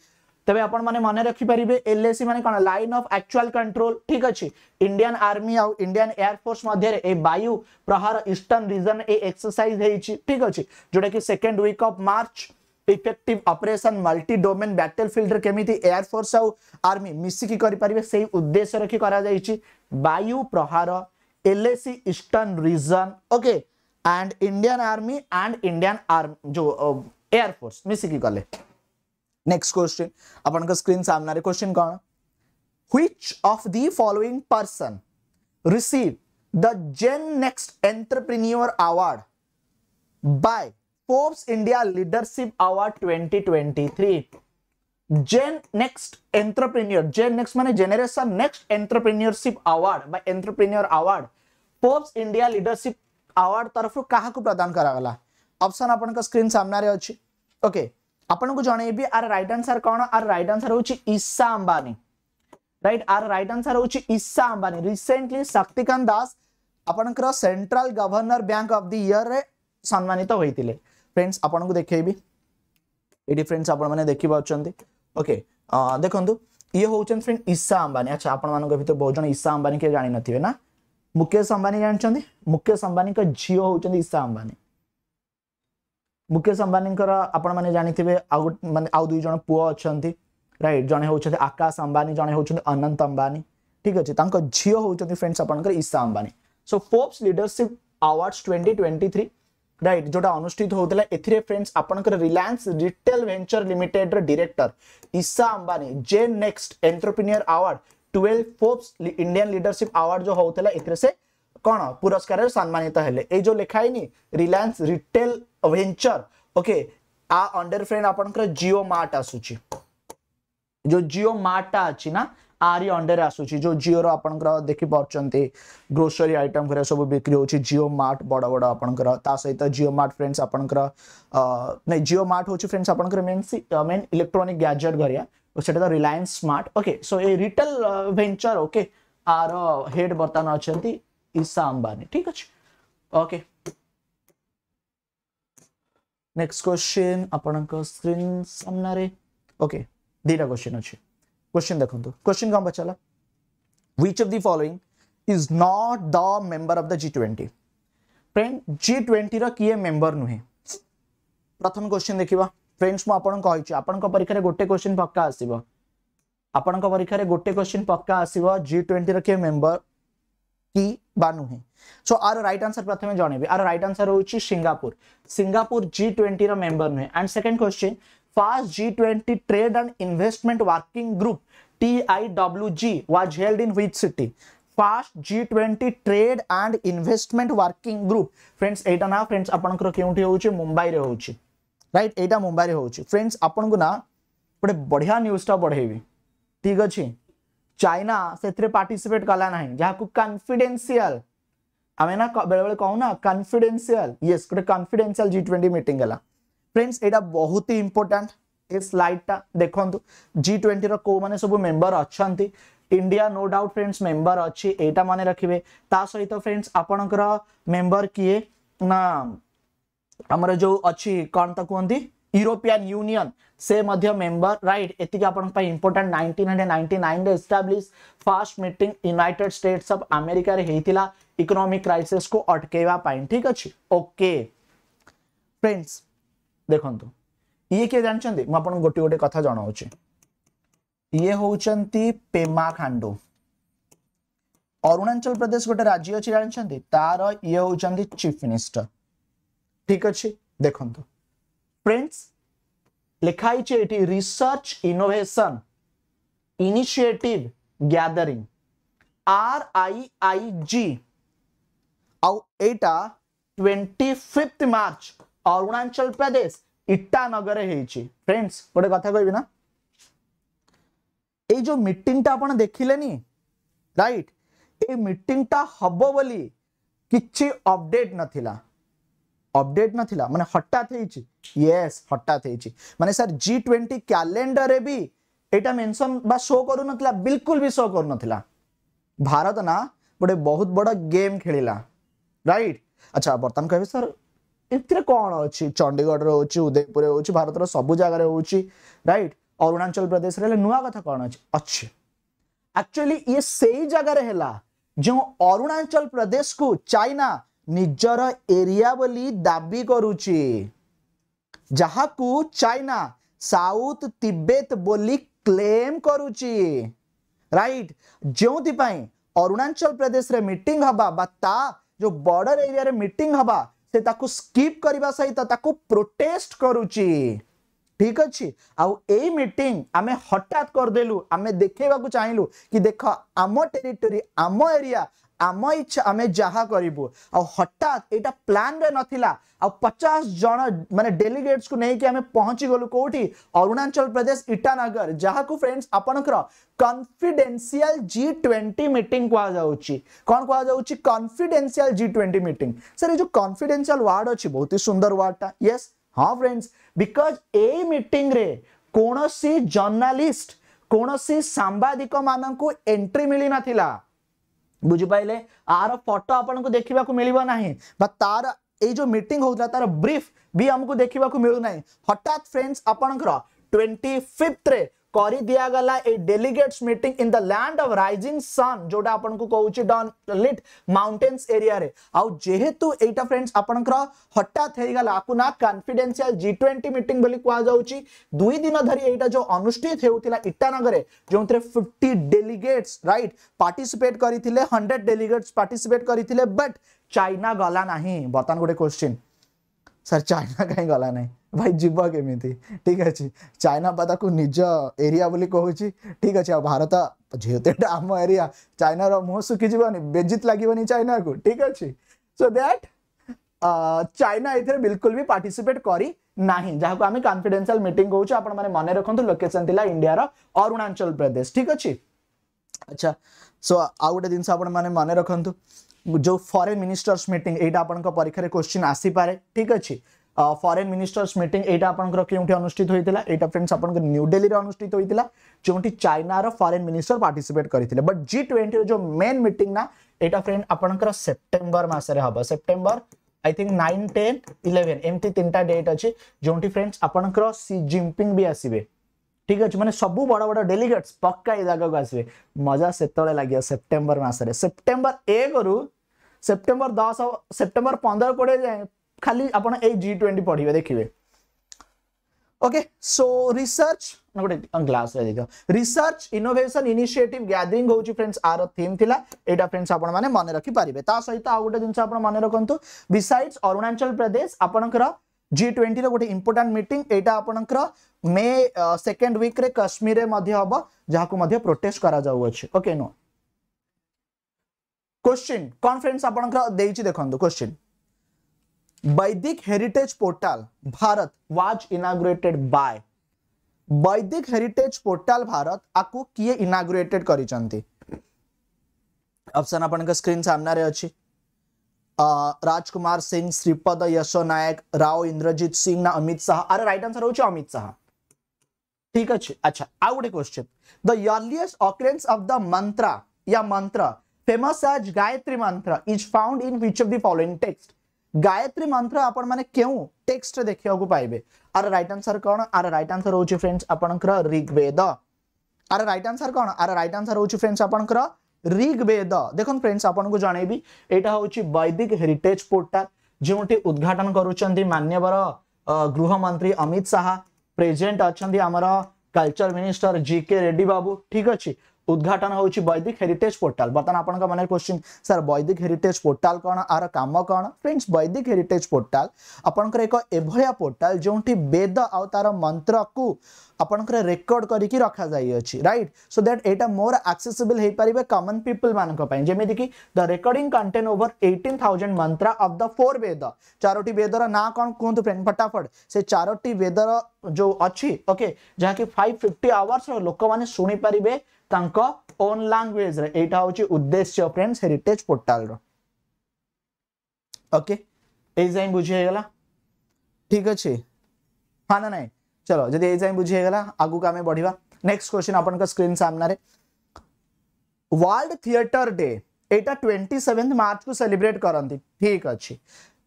तेज आपने मन रखिपारे एल एस सी मैंने कौन लाइन अफ आक्चुआल कंट्रोल ठीक अच्छे इंडियान आर्मी आउ इंडियान एयरफोर्स मध्य वायु प्रहार ईस्टर्न रिजन ये एक्सरसाइज होती ठीक अच्छे जोटा कि second week of March effective operation multi domain battle field रमी एयरफोर्स आर्मी मिसिकारे से उद्देश्य रखी करायु Prahar LAC eastern region okay and Indian army and Indian army जो एयरफोर्स मिसिकी कले नेक्स्ट क्वेश्चन आप स्क्रीन सामने क्वेश्चन कौन which of the following person receive the Gen Next entrepreneur award by Forbes India leadership award 2023 Gen Next entrepreneur Gen Next माने generation next entrepreneurship award बा entrepreneur award Forbes India leadership award तरफ कहा को प्रदान करा गला option का screen सामने रे अछि ओके आपन को जणेबी आर राइट आंसर कोन आर राइट आंसर होछि ईसा अंबानी राइट आर राइट आंसर होछि ईसा अंबानी रिसेंटली शक्तिकांत दास आपनकर central governor bank of the year रे सम्मानित होइतिले फ्रेंड्स आपको देखी ये फ्रेंड्स आप देखिपे ओके देखो ये हूँ फ्रेंड ईशा अंबानी अच्छा आपतर तो बहुत जन ईशा अंबानी के जाणी थे ना मुकेश अंबानी जानते मुकेश अंबानी झील हूँ ईशा अंबानी मुकेश अंबानी आपने जानते मैं आउ दुई जन पुओ अच्छा रईट जड़े हूँ आकाश अंबानी जड़े हूँ अनंत अंबानी ठीक अच्छे झील हूँ फ्रेंड्स आप ईशा अंबानी सो Forbes leadership awards twenty twenty three right যেটা অনুষ্ঠিত হয়েছিল এতে ফ্রেন্ডস আপনার রিলায়েন্স রিটেল ভেঞ্চর লিমিটেডর director Isha Ambani Gen next entrepreneur award Forbes Indian leadership award जो होता है से कौन पुरस्कार सम्मानित हेले ये जो लिखाई रिलायंस रिटेल वेंचर ओके आ अंडर फ्रेंड आप जिओ मार्ट आसूची जो जियो मार्ट अच्छी ना आर अंडर आसूसी जो जिओ रहा देखी पार्टी ग्रोसरी आइटम घर सब बिक्री होती जिओ मार्ट बड़ बड़ आपंकर सहित जिओ मार्ट फ्रेंड्स आप नहीं जिओ मार्ट हूँ फ्रेंड्स आप मेन मेन इलेक्ट्रोनिक ग्याजेट घर से रिलायंस स्मार्ट ओके सो ए रिटेल भेचर ओके आर हेड बर्तमान अच्छा ईशा अंबानी ठीक अच्छे ओके नेक्स्ट क्वेश्चन आपण स्क्रीन सामने ओके दिटा क्वेश्चन अच्छा क्वेश्चन देखो क्वेश्चन तो। कौन बचा which of the following is not the member of the G twenty friend G twenty किए मेंबर नुहे प्रथम क्वेश्चन देखा फ्रेंड्स मुझे आपण परीक्षा गोटे क्वेश्चन पक्का आसव आपण परीक्षा गोटे क्वेश्चन पक्का आसव जी ट्वेंटी किए मेंबर कि बा नुहे सो आर रईट आंसर प्रथम जनइबी आर रईट आंसर हूँ Singapore Singapore G twenty member नुहे and second question first G twenty trade and investment working group TIWG was held in which city? First G twenty trade and investment working group एटा ना friends आपनकर केउठी होउची मुंबई रे होउची right एटा मुंबई रे होउची फ्रेंड्स आपन को ना गोटे बढ़िया न्यूज टा बढ़ेबी ठीक अछि चाइना सेथरे पार्टिसिपेट कला नाही जाको कॉन्फिडेंशियल आमे ना बेले बेले कहू ना कॉन्फिडेंशियल यस गोटे कॉन्फिडेंशियल जी20 मीटिंग गला फ्रेंड्स एटा बहुत ही इंपोर्टेंट स्लाइडा देखु जी ट्वेंटी रो मैंने सब मेम्बर अच्छा India no doubt friends member अच्छी एटा माने रखिबे ता सहित तो फ्रेंड्स आपण मेंबर किए ना आमर जो अच्छी कौन तक कहते यूरोपियन यूनियन से मध्य मेंबर राइट ये आप इंपोर्टाट नाइंटीन हंड्रेड रे establish first meeting United States of आमेरिकार होता इकोनोमिक क्राइसीस्क अटकवाई ठीक अच्छे ओके फ्रेंड्स देखता ଇଏ କିଏ ଜାଣିଛନ୍ତି ମୁଁ ଆପଣଙ୍କୁ ଗୋଟିଏ ଗୋଟିଏ କଥା ଜଣାଉଛି ଇଏ ହେଉଛନ୍ତି ପେମା ଖାଣ୍ଡୁ ଅରୁଣାଚଳ ପ୍ରଦେଶ ଗୋଟେ ରାଜ୍ୟ ଅଛି ଜାଣିଛନ୍ତି ତାର ଇଏ ହେଉଛନ୍ତି ଚିଫ୍ ମିନିଷ୍ଟର ଠିକ ଅଛି ଦେଖନ୍ତୁ ଫ୍ରେଣ୍ଡସ୍ ଲେଖା ହେଇଛି ଏଠି research innovation initiative gathering R I I G ଆଉ ଏଇଟା twenty fifth March Arunachal Pradesh ইটানগরে হয়েছে ফ্রেন্ডস গোটে কথা কবি না এই যে মিটিংটা আপনার দেখলেনি রাইট এই মিটিংটা হব বলে কিছু অপডেট নথিলা অপডেট নথিলা মানে হঠাৎ হয়েছে ইয়েস হঠাৎ হয়েছে মানে স্যার জি টোয়েন্টি ক্যালেন্ডরে বি এটা মেনশন বা শো করুনথিলা বিলকুল বি শো করুনথিলা भारत ना गोटे बहुत बड़ गेम खेला रईट अच्छा बर्तमान कहे सर ଏଥିରେ କ'ଣ ଅଛି ଚଣ୍ଡିଗଡ଼ରେ ହେଉଛି ଉଦୟପୁରରେ ହେଉଛି ଭାରତର ସବୁ ଜାଗାରେ ହେଉଛି ରାଇଟ୍ ଅରୁଣାଚଳ ପ୍ରଦେଶରେ ହେଲେ ନୂଆ କଥା କ'ଣ ଅଛି ଅଛି ଆକ୍ଚୁଆଲି ଇଏ ସେଇ ଜାଗାରେ ହେଲା ଯେଉଁ ଅରୁଣାଚଳ ପ୍ରଦେଶକୁ ଚାଇନା ନିଜର ଏରିଆ ବୋଲି ଦାବି କରୁଛି ଯାହାକୁ ଚାଇନା ସାଉଥ ତିବେତ ବୋଲି କ୍ଲେମ୍ କରୁଛି ରାଇଟ୍ ଯେଉଁଥିପାଇଁ ଅରୁଣାଚଳ ପ୍ରଦେଶରେ ମିଟିଂ ହେବା ବା ତା ଯେଉଁ ବର୍ଡର ଏରିଆରେ ମିଟିଂ ହେବା ସେ ତାକୁ ସ୍କିପ୍ କରିବା ସହିତ ତାକୁ ପ୍ରୋଟେଷ୍ଟ କରୁଛି ଠିକ ଅଛି ଆଉ ଏଇ ମିଟିଂ ଆମେ ହଠାତ୍ କରିଦେଲୁ ଆମେ ଦେଖେଇବାକୁ ଚାହିଁଲୁ କି ଦେଖ ଆମ ଟେରିଟୋରି ଆମ ଏରିଆ आम इच्छा आम जहा कर हटात यहाँ प्लान रे नाला आ पचास जन मान डेलीगेट्स को लेकिन आम पहुंची गलु कौटी अरुणाचल प्रदेश इटानगर जहाँ को फ्रेंड्स आपणकर कन्फिडेनसीआल जि ट्वेंटी मीट कहु कौन confidential G twenty meet sir ये जो कन्फिडेनसीआल वार्ड अच्छी बहुत ही सुंदर वार्ड टा ये हाँ फ्रेंड्स बिकज ए मिटिंग रे कौन जर्नालीस्ट कौन सांबादिक मान एंट्री मिली नाला बुझिपाले आर फटो आपको देखा मिलना ना तार यो मीट हो तार ब्रिफ भी आमको देखा मिलूना हटात फ्रेंड्स आपंकर ट्वेंटी फिफ्थ କରି ଦିଆଗଲା ଏଇ delegates meeting in the land of rising sun ଯୋଉଟା ଆପଣଙ୍କୁ କହୁଛି ଡନ୍ ଲିଟ୍ ମାଉଣ୍ଟେନ୍ସ ଏରିଆରେ ଆଉ ଯେହେତୁ ଏଇଟା ଫ୍ରେଣ୍ଡସ୍ ଆପଣଙ୍କର ହଠାତ୍ ହେଇଗଲା ଆକୁ ନା କନଫିଡେନ୍ସିଆଲ ଜି ଟ୍ୱେଣ୍ଟି ମିଟିଂ ବୋଲି କୁହାଯାଉଛି ଦୁଇ ଦିନ ଧରି ଏଇଟା ଯୋଉ ଅନୁଷ୍ଠିତ ହେଉଥିଲା ଇଟାନଗରରେ ଯେଉଁଥିରେ ଫିଫ୍ଟି ଡେଲିଗେଟ୍ସ ରାଇଟ୍ ପାର୍ଟିସିପେଟ୍ କରିଥିଲେ ହଣ୍ଡ୍ରେଡ୍ ଡେଲିଗେଟ୍ସ ପାର୍ଟିସିପେଟ୍ କରିଥିଲେ ବଟ୍ ଚାଇନା ଗଲା ନାହିଁ ବର୍ତ୍ତମାନ ଗୋଟେ କ୍ୱେଶ୍ଚିନ୍ ସାର୍ ଚାଇନା କାହିଁ ଗଲା ନାହିଁ ଭାଇ ଯିବ କେମିତି ଠିକ୍ ଅଛି ଚାଇନା ବା ତାକୁ ନିଜ ଏରିଆ ବୋଲି କହୁଛି ଠିକ୍ ଅଛି ଆଉ ଭାରତ ଯେହେତୁ ଏଇଟା ଆମ ଏରିଆ ଚାଇନାର ମୁହଁ ଶୁଖିଯିବନି ବେଜିତ ଲାଗିବନି ଚାଇନାକୁ ଠିକ୍ ଅଛି ସୋ ଦ୍ୟାଟ୍ ଚାଇନା ଏଥିରେ ବିଲକୁଲ ବି ପାର୍ଟିସିପେଟ୍ କରି ନାହିଁ ଯାହାକୁ ଆମେ କନଫିଡେନ୍ସିଆଲ ମିଟିଂ କହୁଛୁ ଆପଣମାନେ ମନେ ରଖନ୍ତୁ ଲୋକେସନ୍ ଥିଲା ଇଣ୍ଡିଆର ଅରୁଣାଚଳ ପ୍ରଦେଶ ଠିକ୍ ଅଛି ଆଚ୍ଛା ସୋ ଆଉ ଗୋଟେ ଜିନିଷ ଆପଣମାନେ ମନେ ରଖନ୍ତୁ ଯେଉଁ ଫରେନ୍ ମିନିଷ୍ଟର୍ସ ମିଟିଂ ଏଇଟା ଆପଣଙ୍କ ପରୀକ୍ଷାରେ କୋଶ୍ଚିନ୍ ଆସିପାରେ ଠିକ୍ ଅଛି ফরেন मिनिस्टर्स মিটিং এইটা আপনার কেউটি অনুষ্ঠিত হয়েছিল এইটা ফ্রেন্ডস আপনার নিউ ডেলি অনুষ্ঠিত হয়েছিল যেটি চাইনার ফরেন মিনিষ্টর পার্টিসিপেট করে বট জি টোয়েন্টি যে মেন মিটিং না এটা ফ্রেন্ড আপনার সেপ্টেম্বর মাসে হব September I think nine ten eleven एमती तीन टा डेट अच्छी जो फ्रेंड्स सी जिमपिंग भी आसवे ठीक अच्छे मैंने सब बड़ बड़ डेलीगेट्स पक्का जगह को आसवे मजा से लगे सेप्टेम्बर मसने सेप्टेम्बर एक रु सेप्टेम्बर दस सेप्टेम्बर पंद्रह कोड़े जाए खाली आप जि ट्वेंटी पढ़े देखिए ओके सो रिसर्च गोटे ग्लास रिसर्च इनोभेसन इनिसीयटिव ग्यादरिंग हूँ फ्रेंड्स आर थीम थी यहाँ फ्रेंड्स आपने मन रखी पारे सहित आउ गए जिनस मन रखु बिसाइड्स अरुणाचल प्रदेश आपंकर जि ट्वेंटी रोटे इंपोर्टां मीटिंग यहाँ आप मे सेकेंड विक्रे कश्मीर में जहाँ को मैं प्रोटेस्ट करके नो क्वेश्चन कौन फ्रेंड्स आपंकर देखो question Vedic heritage portal Bharat was inaugurated by Vedic heritage portal Bharat आपको किए इनाग्रेटेड कर ऑप्शन आप स्क्रीन सामने अच्छे राजकुमार सिंह श्रीपद यशो नायक राव इंद्रजीत सिंह ना अमित शाह अरे राइट आंसर हूँ अमित शाह ठीक अच्छे अच्छा आ गोटे question the earliest occurrence of the mantra या mantra famous as Gayatri mantra is found in which of the following text Gayatri ମନ୍ତ୍ର ଆପଣମାନେ କେଉଁ ଟେକ୍ସଟ ଦେଖିବାକୁ ପାଇବେ ଆର ରାଇଟ୍ ଆନ୍ସର କ'ଣ ଆର ରାଇଟ୍ ଆନ୍ସର ହେଉଛି ଫ୍ରେଣ୍ଡସ୍ ଆପଣଙ୍କର ରିଗ୍ବେଦ ଆର ରାଇଟ୍ ଆନ୍ସର କ'ଣ ଆର ରାଇଟ୍ ଆନ୍ସର ହେଉଛି ଫ୍ରେଣ୍ଡସ୍ ଆପଣଙ୍କର ରିଗ୍ବେଦ ଦେଖନ୍ତୁ ଫ୍ରେଣ୍ଡସ୍ ଆପଣଙ୍କୁ ଜଣେଇବି ଏଇଟା ହେଉଛି ବୈଦିକ ହେରିଟେଜ୍ ପୋର୍ଟାଲ ଯେଉଁଠି ଉଦ୍ଘାଟନ କରୁଛନ୍ତି ମାନ୍ୟବର ଗୃହମନ୍ତ୍ରୀ ଅମିତ ଶାହା ପ୍ରେଜେଣ୍ଟ ଅଛନ୍ତି ଆମର culture minister G K Reddy ବାବୁ ଠିକ୍ ଅଛି उद्घाटन होची वैदिक हेरिटेज पोर्टाल बर्तमान आपन मन question sir Vedic heritage portal कौन आर काम कौन फ्रेंड्स वैदिक हेरिटेज पोर्टाल आपन कर एक एभलिया पोर्टल जोंठी वेद आउ तार मंत्र को आपन कर रखा जाई राइट सो दैट एटा मोर एक्सेसिबल हे परिबे कॉमन पीपल मान को the recording contain over 18000 mantra of the four Veda चारोटी वेद ना कौन कहत फ्रेंड फटाफट से चारोटी वेद जो अच्छी ओके जहा कि 550 आवर्स लोक माने सुनी ओन लांगुएज रोच उद्देश्य फ्रेंड्स हेरीटेज पोर्टाल ओके जाए बुझीगला ठीक अच्छे हाँ ना नहीं चलो बुझी ये बुझीगला आगे आम बढ़िया नेक्स्ट क्वेश्चन आप स्क्रीन सामने वर्ल्ड थिएटर डे एटा 27 मार्च को सेलिब्रेट करती ठीक अच्छे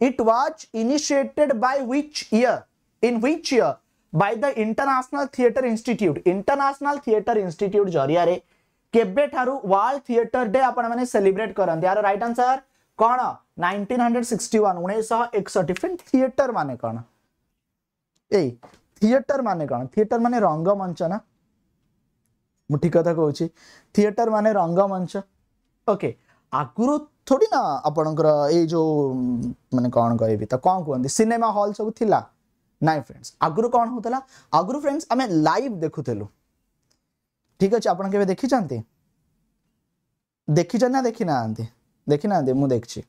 it was initiated by which year in which year by the international theatre institute international theatre institute जरिया केबे थिएटर डे आपण माने यार राइट आंसर कोन 1961 1961 फिन थिएटर माने ए थिएटर माने कोन थिएटर माने रंगमंच ना मु ठीक कथा कहउची थिएटर माने रंगमंच ओके आगुरु थोड़ी ना आपणकर ए जो माने कोन कहबी त कोन सिनेमा हॉल सब थिला ନାଇଁ ଫ୍ରେଣ୍ଡସ୍ ଆଗରୁ କ'ଣ ହେଉଥିଲା ଆଗରୁ ଫ୍ରେଣ୍ଡସ୍ ଆମେ ଲାଇଭ୍ ଦେଖୁଥିଲୁ ଠିକ୍ ଅଛି ଆପଣ କେବେ ଦେଖିଛନ୍ତି ଦେଖିଛନ୍ତି ନା ଦେଖିନାହାନ୍ତି ଦେଖିନାହାନ୍ତି ମୁଁ ଦେଖିଛି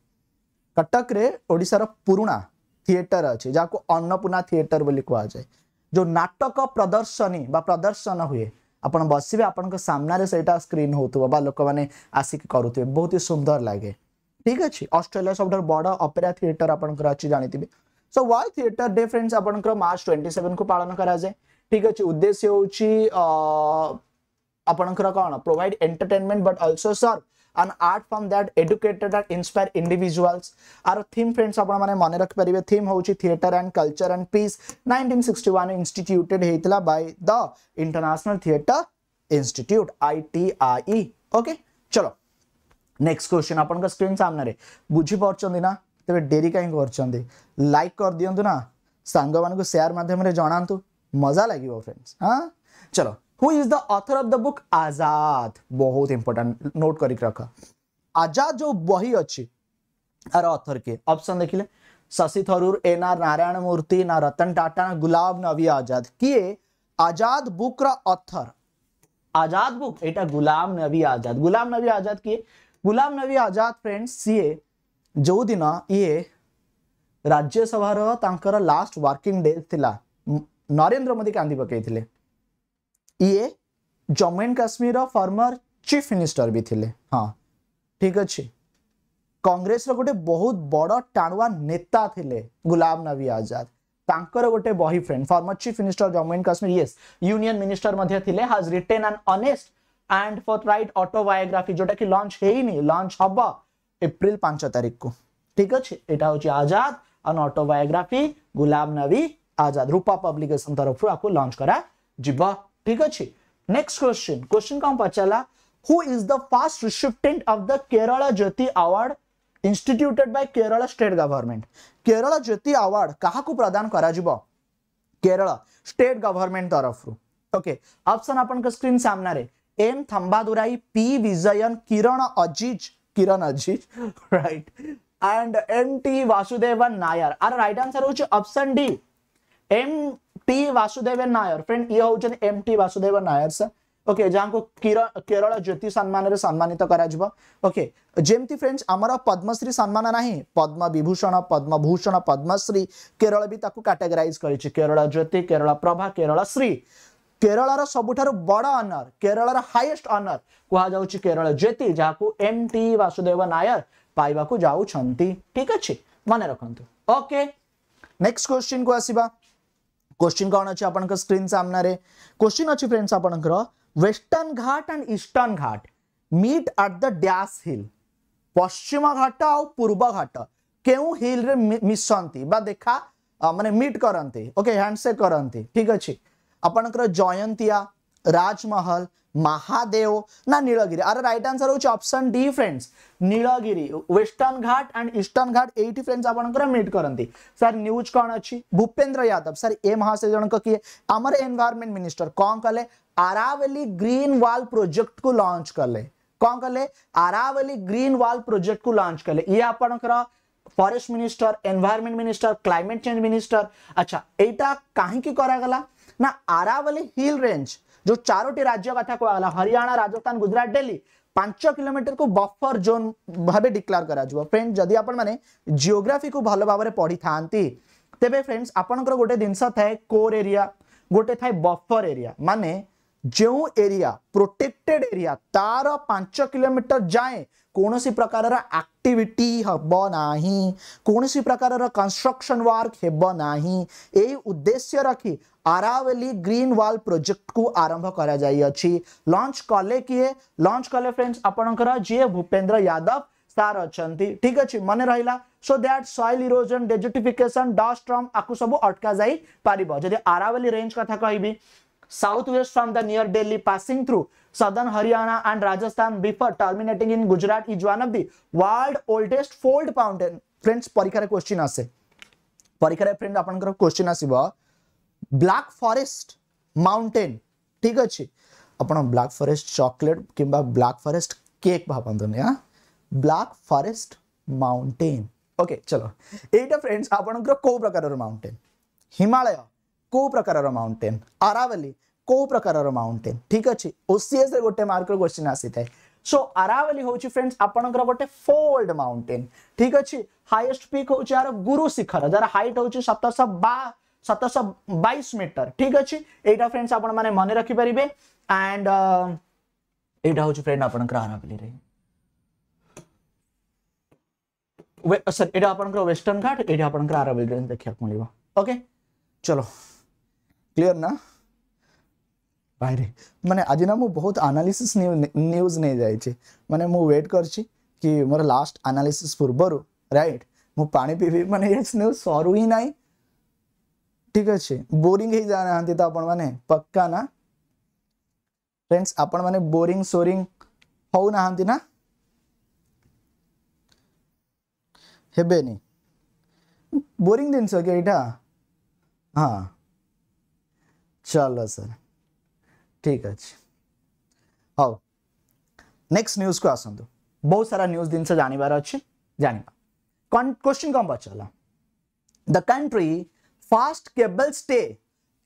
କଟକରେ ଓଡ଼ିଶାର ପୁରୁଣା ଥିଏଟର ଅଛି ଯାହାକୁ ଅନ୍ନପୂର୍ଣ୍ଣା ଥିଏଟର ବୋଲି କୁହାଯାଏ ଯେଉଁ ନାଟକ ପ୍ରଦର୍ଶନୀ ବା ପ୍ରଦର୍ଶନ ହୁଏ ଆପଣ ବସିବେ ଆପଣଙ୍କ ସାମ୍ନାରେ ସେଇଟା ସ୍କ୍ରିନ୍ ହେଉଥିବ ବା ଲୋକମାନେ ଆସିକି କରୁଥିବେ ବହୁତ ହି ସୁନ୍ଦର ଲାଗେ ଠିକ୍ ଅଛି ଅଷ୍ଟ୍ରେଲିଆ ସବୁଠାରୁ ବଡ଼ ଅପେରା ଥିଏଟର ଆପଣଙ୍କର ଅଛି ଜାଣିଥିବେ so why theatre day friends आपंकर मार्च ट्वेंटी सेवेन को पालन कराए ठीक अच्छे उद्देश्य हूँ आपंकर कौन provide entertainment but also serve an art form that educated and inspire individuals our theme friends आपण माने मने रख परिवे थीम होची theatre and culture and peace 1961 instituted हेतला by the international theatre institute ITI okay चलो नेक्स्ट क्वेश्चन आपण का स्क्रीन सामने रे बुझी पड़चंदी ना तेज डेरी कहीं कर लाइक कर दिंतना सांग मानक सेयार मध्यम जनातु मजा लगे फ्रेंड्स हाँ चलो who is the author of the book Azad बहुत इंपोर्टाट नोट कर रख आजाद जो बही अच्छी आर अथर किए अपसन देखिले शशि थरूर ए ना नारायण मूर्ति ना रतन टाटा ना गुलाब नवी आजाद किए Azad book rather Azad book एटा गुलाम नबी आजाद गुलाम नबी आजाद किए गुलाम नबी आजाद फ्रेंड्स सीए ଯେଉଁଦିନ ଇଏ ରାଜ୍ୟସଭାର ତାଙ୍କର ଲାଷ୍ଟ ୱାର୍କିଂ ଡେ ଥିଲା ନରେନ୍ଦ୍ର ମୋଦି କାନ୍ଦି ପକାଇଥିଲେ ଇଏ ଜମ୍ମୁ ଆଣ୍ଡ କାଶ୍ମୀରର ଫର୍ମର ଚିଫ୍ ମିନିଷ୍ଟର ବି ଥିଲେ ହଁ ଠିକ୍ ଅଛି କଂଗ୍ରେସର ଗୋଟେ ବହୁତ ବଡ଼ ଟାଣୁଆ ନେତା ଥିଲେ ଗୁଲାମ ନବୀ ଆଜାଦ ତାଙ୍କର ଗୋଟେ ବହି friend former chief minister Jammu and Kashmir yes union minister ମଧ୍ୟ ଥିଲେ has written an honest and forthright autobiography ଯୋଉଟାକି ଲଞ୍ଚ ହେଇନି ଲଞ୍ଚ ହବ एप्रिल पांच तारीख को ठीक अच्छे यहाँ हूँ आजाद एंड अटोबायोग्राफी गुलाम नबी आजाद रूपा पब्लिकेशन तरफ आपको लंच करा जीव ठीक अच्छे नेक्स्ट क्वेश्चन क्वेश्चन कौन पचारा who is the first recipient of the Kerala Jyoti award instituted by Kerala state government Kerala Jyoti award क्या प्रदान करल स्टेट गवर्नमेंट तरफ ओके ऑप्शन आपन के स्क्रीन सामने M Thambidurai P Vijayan Kiran Aziz Kiran Aziz right and M T Vasudevan Nair our right answer हो option D M T Vasudevan Nair friend ये हूँ M T Vasudevan Nair sir okay okay, को केरल ज्योति सम्मान सम्मानित कर ओके जमी फ्रेंड्स आमर पद्मश्री सम्मान ना पद्म विभूषण पद्म भूषण पद्मश्री केरल भी ताकू कैटेगराइज कर केरल ज्योति केरल प्रभा केरल श्री केरल सब बड़ अनर केरल हाइएस्ट अनर कह केरल ज्योति जहाँ को एम टी वासुदेव नायर पाइबा जाऊँ ठीक अच्छे मन रखु ओके नेक्स्ट क्वेश्चन को आसवा क्वेश्चन कौन अच्छे स्क्रीन सामने क्वेश्चन अच्छे friends western Ghat and eastern Ghat meet at the dash hill पश्चिम घाट आ पूर्व घाट के हिल रे मिशंती देखा मानते मीट करती ओके हैंडसेक करती ठीक अच्छे ଆପଣଙ୍କର ଜୟନ୍ତିଆ राजमहल महादेव ना नीलगिरी आर राइट आंसर होची option D friends Nilgiri western Ghat and eastern Ghat एटी फ्रेंड्स आपनकर मीट करंती सर न्यूज कौन अछि भूपेंद्र यादव सर ए महाशय जनक किए हमर एनवायरमेंट मिनिस्टर कोन कले आरावली ग्रीन वॉल प्रोजेक्ट को लॉन्च कले कोन कले आरावली ग्रीन वॉल प्रोजेक्ट को लॉन्च कले ये आप forest minister environment minister climate change minister अच्छा एटा काहे की करा गला ना आरावली हिल रेंज जो चारोटी राज्य कथा कहला हरियाणा राजस्थान गुजरात डेली पांच किलोमीटर को बफर जोन भाव डिक्लार कर फ्रेंड्स जदि आपने जिओग्राफी को भल भाव पढ़ी था तेरे फ्रेंड्स आप गोटे जिनस था कोर एरिया गोटे थाए बफर एरिया मानने जो एरिया प्रोटेक्टेड एरिया तार पांच किलोमीटर जाए कौन सी प्रकार आक्टिविटी हम ना कौन सी प्रकार कंस्ट्रक्शन वर्क हम ना यही उद्देश्य रखी आरावली ग्रीन वॉल प्रोजेक्ट को आरंभ करा कर लंच कले किए लंच कले फ्रेंड्स आपणकर जी भूपेन्द्र यादव सार अच्छा ठीक अच्छे मन रहा so that soil erosion desertification dust storm आपको सब अटका जाई पार जब आरावली रेंज कथा कह southwest from the near Delhi passing through southern Haryana and Rajasthan before terminating in Gujarat is one of the world oldest fold mountain. Friends, পরীক্ষার question আসে পরীক্ষার friend আপনাদের question আসিব ব্ল্যাক ফরেস্ট মাউন্টেন ঠিক আছে ଆପଣ ବ୍ଲାକ୍ ଫରେଷ୍ଟ ଚକୋଲେଟ୍ କିମ୍ବା black forest cake ଭାବନ୍ତୁନି ହଁ ବ୍ଲାକ୍ ଫରେଷ୍ଟ ମାଉଣ୍ଟେନ୍ ଓକେ ଚଲୋ ଏଇଟା ଫ୍ରେଣ୍ଡସ୍ ଆପଣଙ୍କର କେଉଁ ପ୍ରକାରର ମାଉଣ୍ଟେନ୍ ହିମାଳୟ କେଉଁ ପ୍ରକାରର ମାଉଣ୍ଟେନ୍ ଆରାବଲି କେଉଁ ପ୍ରକାରର ମାଉଣ୍ଟେନ୍ ଠିକ୍ ଅଛି ଓସିଏସ୍ରେ ଗୋଟେ ମାର୍କର କ୍ୱେଶ୍ଚିନ୍ ଆସିଥାଏ ସୋ ଆରାବଲି ହେଉଛି ଫ୍ରେଣ୍ଡସ୍ ଆପଣଙ୍କର ଗୋଟେ ଫୋଲ୍ଡ ମାଉଣ୍ଟେନ୍ ଠିକ୍ ଅଛି ହାଇଏଷ୍ଟ ପିକ୍ ହେଉଛି ଏହାର ଗୁରୁ ଶିଖର ଯାହାର ହାଇଟ୍ ହେଉଛି ସତରଶହ ବା ସତରଶହ ବାଇଶ ମିଟର ଠିକ୍ ଅଛି ଏଇଟା ଫ୍ରେଣ୍ଡସ୍ ଆପଣମାନେ ମନେ ରଖିପାରିବେ ଆଣ୍ଡ ଏଇଟା ହେଉଛି ଫ୍ରେଣ୍ଡ ଆପଣଙ୍କର ଆରାବଲିରେ ସରି ଏଇଟା ଆପଣଙ୍କର ୱେଷ୍ଟର୍ଣ୍ଣ ଘାଟ ଏଇଟା ଆପଣଙ୍କର ଆରାବଲି ରେଞ୍ଜ ଦେଖିବାକୁ ମିଳିବ ଓକେ ଚଲୋ ક્લિયર ના ભાઈ મને આજના હું બહુત આનાલિસિસ ન્યૂઝ નહીં જાય છે મને હું વેટ કરছি કે મારા લાસ્ટ આનાલિસિસ પૂર્વરુ રાઈટ હું પાણી પીવી મને એ ન્યૂઝ સરું હિ નહીં ઠીક છે બોરિંગ હી જાણતી તો આપણને પક્કા ના ફ્રેન્ડ્સ આપણને બોરિંગ સોરિંગ હોઉ નાહંતી ના हेबे नहीं बोरिंग दिन सके यहाँ हाँ चलो सर ठीक अच्छे हाउ नेक्स्ट न्यूज को आसतु बहुत सारा न्यूज जिन जानवर अच्छे जान क्वेश्चन कौन पचारा the country first cable stay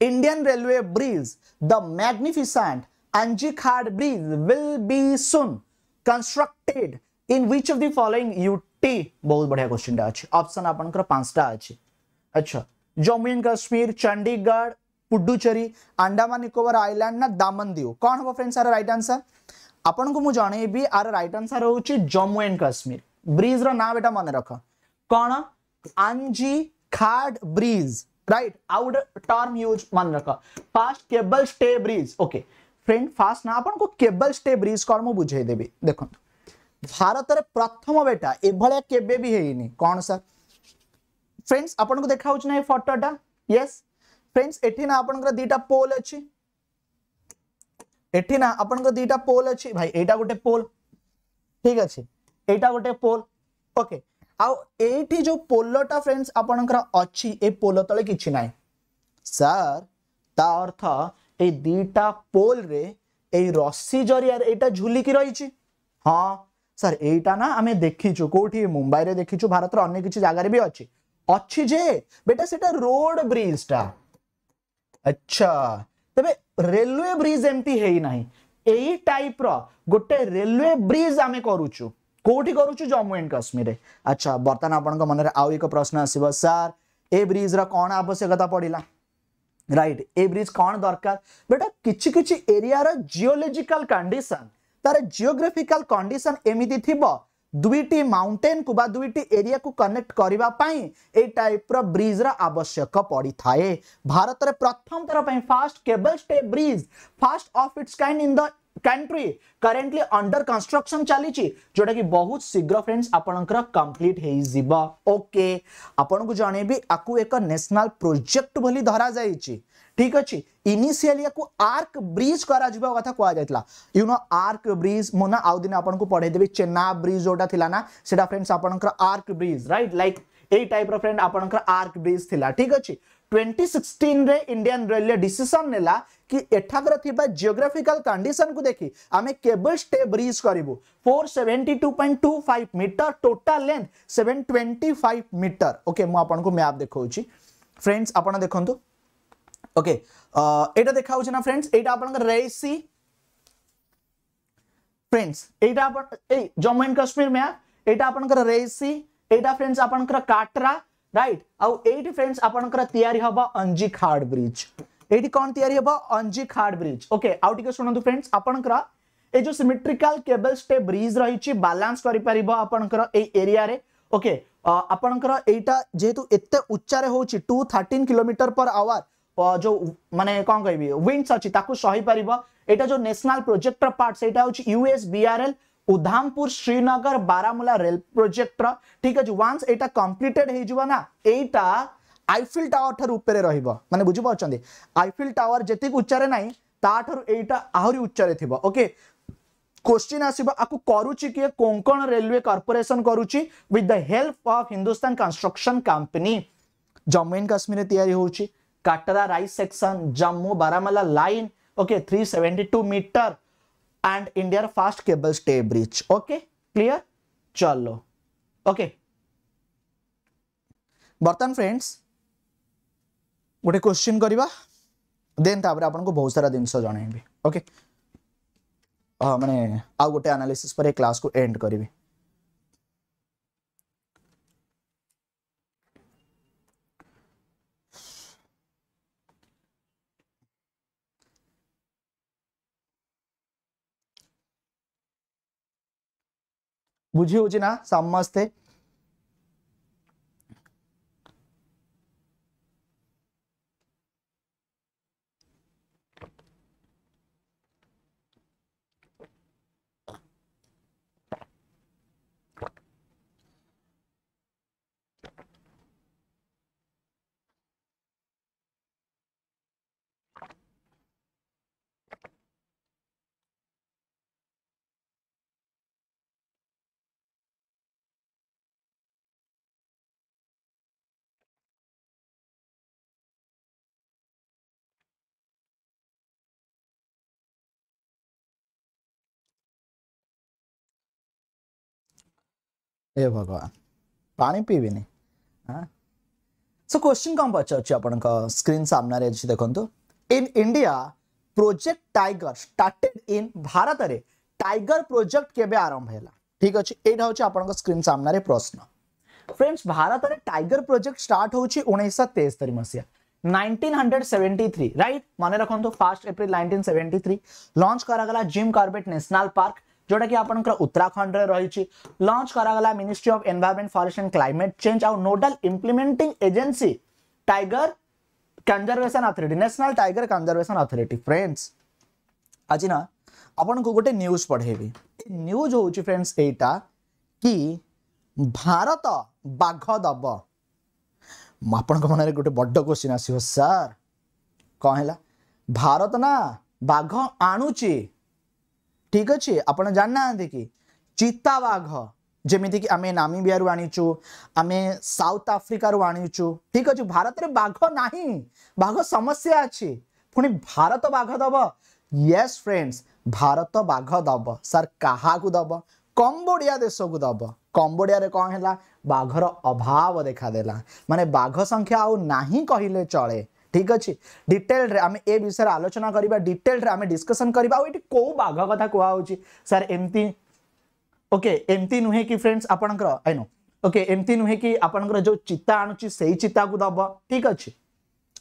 Indian railway bridge the magnificent Khad bridge will be soon constructed in which of the following UT बहुत बढ़िया क्वेश्चन अच्छे ऑप्शन आपंटा जम्मू एंड कश्मीर चंडीगढ़ પુડુચેરી આંડામાન નિકોબર આઇલેન્ડના દામન દીવ કોણ હબ ફ્રેન્ડ્સ આર રાઇટ આન્સર આપણને હું જણેબી આર રાઇટ આન્સર હોઉં જમ્મુ એન્ડ કાશ્મીર બ્રિજ્ર નામ એટા મને રખ कौन Anji Khad bridge right out term use मन रख first cable stay bridge okay friend first ना आपन को केबल स्टे ब्रिज कौन मु बुझे देबी देखो भारत रे प्रथम बेटा एभले केबे भी हेनी कौन सर फ्रेंड्स आपन को देखा ना ये फोटोटा यस फ्रेंड्स एटी ना आपंकर दीटा पोल अच्छी एटी ना आपंकर दीटा पोल अच्छी भाई एटा गोटे पोल ठीक अच्छे एटा गोटे पोल ओके आउ एठी जो पोलटा फ्रेंड्स आपंकर अच्छी ए पोल तले किछि नाही ସାର୍ ତା ଅର୍ଥ ଏଇ ଦୁଇଟା ପୋଲରେ ଏଇ ରସି ଜରିଆରେ ଏଇଟା ଝୁଲିକି ରହିଛି ହଁ ସାର୍ ଏଇଟା ନା ଆମେ ଦେଖିଛୁ କୋଉଠି ମୁମ୍ବାଇରେ ଦେଖିଛୁ ଭାରତର ଅନ୍ୟ କିଛି ଜାଗାରେ ବି ଅଛି ଅଛି ଯେ ବେଟା ସେଟା ରୋଡ ବ୍ରିଜଟା আচ্ছা তebe রেলওয়ে ব্রিজ এম্পটি হেই নাই এই টাইপৰ গটে রেলওয়ে ব্রিজ আমি কৰুচ কোটি কৰুচ জম্মু এন্ড কাশ্মীৰে আচ্ছা বৰ্তমান আপোনাক মনেৰ আউ এক প্ৰশ্ন আহিব স্যার এ ব্রিজৰ কোন আৱশ্যকতা পঢ়িলা রাইট এ ব্রিজ কোন দরকার বেটা কিচি কিচি এৰিয়াৰ জিওলজিক্যাল কণ্ডিশন তাৰ জিওগ্ৰাফিক্যাল কণ্ডিশন এমি দি থিবো दुईटी माउंटेन को दुईटी एरिया को कनेक्ट करने टाइप र्रिज रवश्यक पड़ी था भारत में प्रथम थरपाई first cable stay bridge first of its kind in the country currently under construction चली जोटा कि बहुत शीघ्र फ्रेंड्स आपंकर कम्प्लीट होके आपन को जन आपको एक नेशनल प्रोजेक्ट बोली धरा जाएगी ଠିକ୍ ଅଛି ଇନିସିଆଲି ୟାକୁ ଆର୍କ ବ୍ରିଜ୍ କରାଯିବା କଥା କୁହାଯାଇଥିଲା ୟୁ ନୋ ଆର୍କ ବ୍ରିଜ୍ ମୁଁ ନା ଆଉ ଦିନ ଆପଣଙ୍କୁ ପଢ଼େଇଦେବି ଚେନ୍ନା ବ୍ରିଜ୍ ଯେଉଁଟା ଥିଲା ନା ସେଟା ଫ୍ରେଣ୍ଡସ୍ ଆପଣଙ୍କର ଆର୍କ ବ୍ରିଜ୍ ରାଇଟ୍ ଲାଇକ୍ ଏଇ ଟାଇପ୍ର ଫ୍ରେଣ୍ଡ ଆପଣଙ୍କର ଆର୍କ ବ୍ରିଜ୍ ଥିଲା ଠିକ୍ ଅଛି ଟ୍ୱେଣ୍ଟି ସିକ୍ସଟିନ୍ରେ ଇଣ୍ଡିଆନ୍ ରେଲୱେ ଡିସିସନ୍ ନେଲା କି ଏଠାକାର ଥିବା ଜିଓଗ୍ରାଫିକାଲ କଣ୍ଡିସନକୁ ଦେଖି ଆମେ କେବଲ୍ ଷ୍ଟେପ୍ ବ୍ରିଜ୍ କରିବୁ four seventy two point two five metre total length seven twenty five metre okay ମୁଁ ଆପଣଙ୍କୁ ମ୍ୟାପ୍ ଦେଖାଉଛି ଫ୍ରେଣ୍ଡସ୍ ଆପଣ ଦେଖନ୍ତୁ ओके এটা দেখা হচ্ছে না फ्रेंड्स এটা আপনাদের রেইসি फ्रेंड्स এটা আপন এই জম্মু এন্ড কাশ্মীর মে এটা আপনাদের রেইসি এটা फ्रेंड्स আপনাদের কাটরা রাইট আউ এইটি फ्रेंड्स আপনাদের তৈরি হবা অঞ্জি খাড় ব্রিজ এইটি কোন তৈরি হবা অঞ্জি খাড় ব্রিজ ওকে আউ টিকে শুনন্তু फ्रेंड्स আপনাদের এই যে সিমেট্রিক্যাল কেবল স্টে ব্রিজ রয়েছে ব্যালেন্স করে পারিব আপনাদের এই এরিয়া রে ওকে আপনাদের এইটা যেহেতু এত উচ্চারে হচ্ছে two thirteen kilometre per hour जो माने कौन कह विंगस अच्छी सहीपर यहाँ जो नेशनल प्रोजेक्टर पार्ट से US BRL Udhampur Srinagar Baramulla rail प्रोजेक्टर ठीक अच्छे वान्स यहाँ कम्प्लीटेड होना यहाँ आईफिल टावर ठार उपरे रही बुझीपार आईफिल टावर जी उच्चारे ना ताठू यहाँ आहरी उच्चारे थी ओके क्वेश्चन आसो आपको करुच्ची किए कोंकण रेलवे कॉर्पोरेशन करुच्ची with the help of Hindustan construction company Jammu and Kashmir तैयारी होची Katra Reasi section Jammu Baramulla line okay three seventy two metre and India first cable stay bridge okay clear चलो ओके बर्तन फ्रेंड्स गोटे क्वेश्चन करवा देपर आपन को बहुत सारा जिनस जनइबी ओके मैंने गोटे गए आनालीसीस्ट क्लास को एंड करी बुझी हूँ समस्ते હે ભગવાન પાણી પીવીନି હા સો ક્વેશ્ચન କ'ଣ ପଚାରୁଛି ଆପଣଙ୍କ ସ୍କ୍ରିନ୍ ସାମ୍ନାରେ ଅଛି ଦେଖନ୍ତୁ in India project tiger started in ଭାରତରେ ଟାଇଗର ପ୍ରୋଜେକ୍ଟ କେବେ ଆରମ୍ଭ ହେଲା ଠିକ୍ ଅଛି ଏଇଟା ହେଉଛି ଆପଣଙ୍କ ସ୍କ୍ରିନ୍ ସାମ୍ନାରେ ପ୍ରଶ୍ନ ଫ୍ରେଣ୍ଡସ୍ ଭାରତରେ ଟାଇଗର ପ୍ରୋଜେକ୍ଟ ଷ୍ଟାର୍ଟ ହେଉଛି ଉଣେଇଶହ ତେସ୍ତରି ମସିହା 1973 राइट माने रखो फास्ट अप्रैल 1973 लॉन्च करा गला जिम कार्बेट नेशनल पार्क जोटा कि आपंकर उत्तराखंड रे रही लंच कराला ministry of environment forest and climate change आउ nodal implementing agency tiger conservation authority national tiger conservation authority friends आज ना आपन को गोटे न्यूज पढ़ेबी न्यूज हूँ फ्रेंड्स यहीटा कि भारत बाघ दब आपण मन गोटे बड़ क्वेश्चन आसो सार कौन भारत ना बाघ आणुची ठीक अच्छे आपड़ जानना कि चिताघ कि आम नामिबिया आनीचु आम साउथ आफ्रिकार आनीचु ठीक अच्छे भारत में बाघ ना बाघ समस्या अच्छे पी भारत बाघ दब यस फ्रेंड्स भारत बाघ दब सर क्या दब कम्बोडिया देश को दब कम्बोडिया कौन है बाघर अभाव देखादेला मान बाघ संख्या आउ ना कहले चले ठीक अच्छे डिटेल आम ए विषय आलोचना करवा डिटेल आम डिस्कसन करवा कौ बाघ कथा कहु सर एमती ओके एमती नुहे कि फ्रेंड्स आपंकर नो ओके एमती नुहे कि आपंकर चिता आणुच्छे से चिता को दब ठीक अच्छे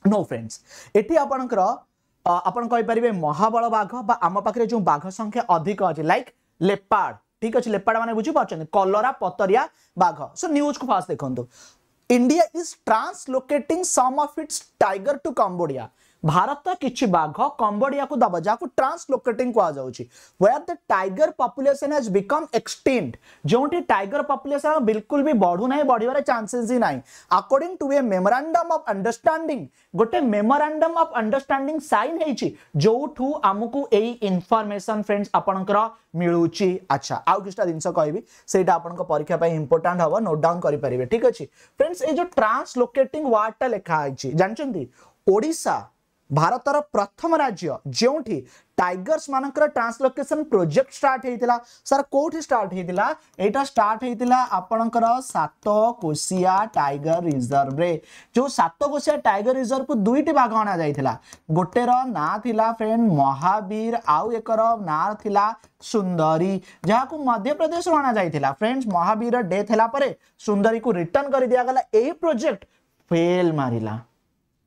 नो फ्रेंड्स ये आपंकर आपारे महाबल बाघ आम पाखे जो बाघ संख्या अधिक अच्छे लाइक लेपाड़ ठीक अच्छे लेपाड़ मैंने बुझीप कलरा पतरिया बाघ सो न्यूज को फास्ट देखो India is translocating some of its tiger to Cambodia. भारत किसी बाघ कंबड़िया को दबजा को ट्रांसलोकेटिंग कहर the tiger population has become extinct जो टाइगर पपुलेसन बिल्कुल भी बढ़ुना बढ़वर चान्सेस ही ना accord to a memorandum of understanding गोटे मेमोराडम अफ अंडरस्टांग सैन हो जो आमको यही इनफर्मेसन फ्रेंड्स कह आप परीक्षा ठीक अच्छे फ्रेंड्स जो ट्रांसलोकेटिंग वार्ड टा लिखाई जानते ଭାରତର ପ୍ରଥମ ରାଜ୍ୟ ଯେଉଁଠି ଟାଇଗର୍ସ ମାନଙ୍କର ଟ୍ରାନ୍ସଲୋକେସନ୍ ପ୍ରୋଜେକ୍ଟ ଷ୍ଟାର୍ଟ ହେଇଥିଲା ସାର୍ କେଉଁଠି ଷ୍ଟାର୍ଟ ହେଇଥିଲା ଏଇଟା ଷ୍ଟାର୍ଟ ହେଇଥିଲା ଆପଣଙ୍କର ସାତ କୋଶିଆ ଟାଇଗର ରିଜର୍ଭରେ ଯେଉଁ ସାତ କୋଶିଆ ଟାଇଗର ରିଜର୍ଭକୁ ଦୁଇଟି ଭାଗ ଅଣାଯାଇଥିଲା ଗୋଟେର ନାଁ ଥିଲା ଫ୍ରେଣ୍ଡ ମହାବୀର ଆଉ ଏକର ନାଁ ଥିଲା ସୁନ୍ଦରୀ ଯାହାକୁ ମଧ୍ୟପ୍ରଦେଶରୁ ଅଣାଯାଇଥିଲା ଫ୍ରେଣ୍ଡ ମହାବୀର ଡେଥ୍ ହେଲା ପରେ ସୁନ୍ଦରୀକୁ ରିଟର୍ଣ୍ଣ କରିଦିଆଗଲା ଏହି ପ୍ରୋଜେକ୍ଟ ଫେଲ୍ ମାରିଲା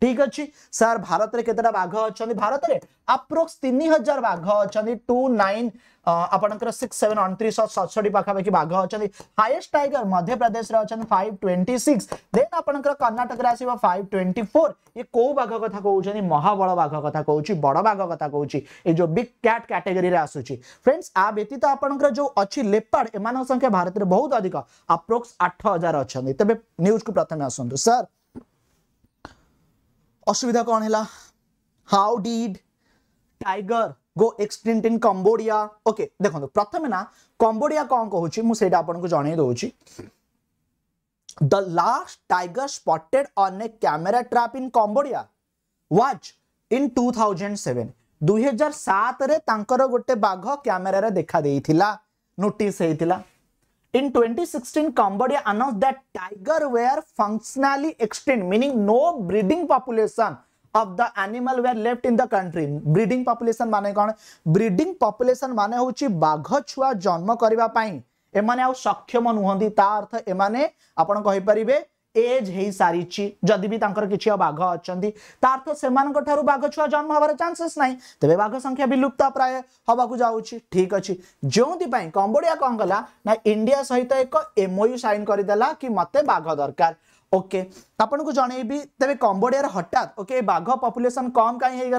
ठीक अच्छे सर भारत में कत अच्छा भारत में आप्रोक्स तीन हजार बाघ अच्छा टू नाइन आपंकर सिक्स सेवेन अंतरीश पाखापाखि बाघ अच्छा हाएस्ट टाइगर मध्य प्रदेश अच्छा फाइव ट्वेंटी सिक्स देन आपंकर कर्णाटक आस ट्वेंटी फोर ये कौ बाघ कथ कौन महाबल बाघ कथ कौन बड़ बाघ कथ कौन ये जो बिग कैट कैटेगरी आसूरी फ्रेंड्स आ व्यतीत आप जो अच्छी लेपाड़ संख्या भारत में बहुत अधिक आप्रोक्स आठ हजार अच्छा तेज न्यूज को प्रथम आसतु सर असुविधा कौन है how did tiger go extinct in Cambodia okay देखो तो, प्रथम ना कंबोडिया कौन कहूँ मुझे आपको जन दौर the last tiger spotted on a camera trap in Cambodia was in 2007 2007 रे तांकर गोटे बाघ कैमेरा रे देखा देइथिला नोटिस हेइथिला In 2016, Cambodia announced that tiger were functionally extinct, meaning no breeding population of the animal were left in the country. Breeding population mane kon Breeding population माने होची बाघ छुआ जन्म करिवा पाई। एमाने आउ सक्षम नुहंती ता अर्थ एमाने apan kahi paribe एज हो सारी जदि भी कि बाघ अच्छा तार्थ से बाघ छुआ जन्म हबार चानसेस ना तेज बाघ संख्या विलुप्त प्राय हाक जाऊँगी ठीक अच्छे जो कंबोडिया कौन गला ना इंडिया सहित एक एमओयू सैन करदे कि मत बाघ दरकार ओके को जनईबी तेज कंबोडिया हटात ओके बाघ पपुलेसन कम कहीं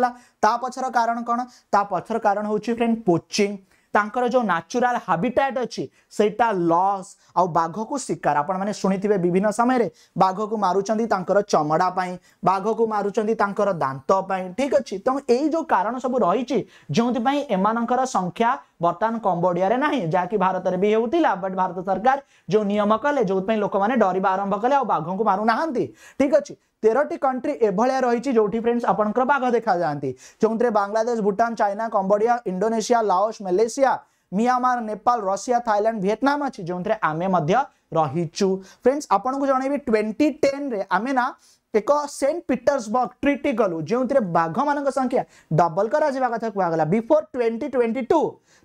पक्षर कारण कौन ता पक्षर कारण हूँ फ्रेंड पोचिंग ତାଙ୍କର ଯେଉଁ ନ୍ୟାଚୁରାଲ ହାବିଟାଟ୍ ଅଛି ସେଇଟା ଲସ୍ ଆଉ ବାଘକୁ ଶିକାର ଆପଣମାନେ ଶୁଣିଥିବେ ବିଭିନ୍ନ ସମୟରେ ବାଘକୁ ମାରୁଛନ୍ତି ତାଙ୍କର ଚମଡ଼ା ପାଇଁ ବାଘକୁ ମାରୁଛନ୍ତି ତାଙ୍କର ଦାନ୍ତ ପାଇଁ ଠିକ୍ ଅଛି ତେଣୁ ଏଇ ଯେଉଁ କାରଣ ସବୁ ରହିଛି ଯେଉଁଥିପାଇଁ ଏମାନଙ୍କର ସଂଖ୍ୟା ବର୍ତ୍ତମାନ କମ୍ବୋଡ଼ିଆରେ ନାହିଁ ଯାହାକି ଭାରତରେ ବି ହେଉଥିଲା ବଟ୍ ଭାରତ ସରକାର ଯେଉଁ ନିୟମ କଲେ ଯେଉଁଥିପାଇଁ ଲୋକମାନେ ଡରିବା ଆରମ୍ଭ କଲେ ଆଉ ବାଘଙ୍କୁ ମାରୁନାହାନ୍ତି ଠିକ୍ ଅଛି তেরোটি কন্ট্রি এভাবে রয়েছে যেটি ফ্রেন্ডস আপনার বাঘ দেখা যাতে যে Bangladesh Bhutan China Cambodia Indonesia Laos Malaysia Myanmar Nepal Russia Thailand Vietnam আছে যে আমি রহিছু ফ্রেন্ডস আপনার জনাইবি টোয়েন্টি টেন্রে আমি না ଏକ ସେଣ୍ଟ ପିଟର୍ସବର୍ଗ ଟ୍ରିଟି ଗଲୁ ଯେଉଁଥିରେ ବାଘମାନଙ୍କ ସଂଖ୍ୟା ଡବଲ କରାଯିବା କଥା କୁହାଗଲା ବିଫୋର୍ ଟ୍ୱେଣ୍ଟି ଟ୍ୱେଣ୍ଟି ଟୁ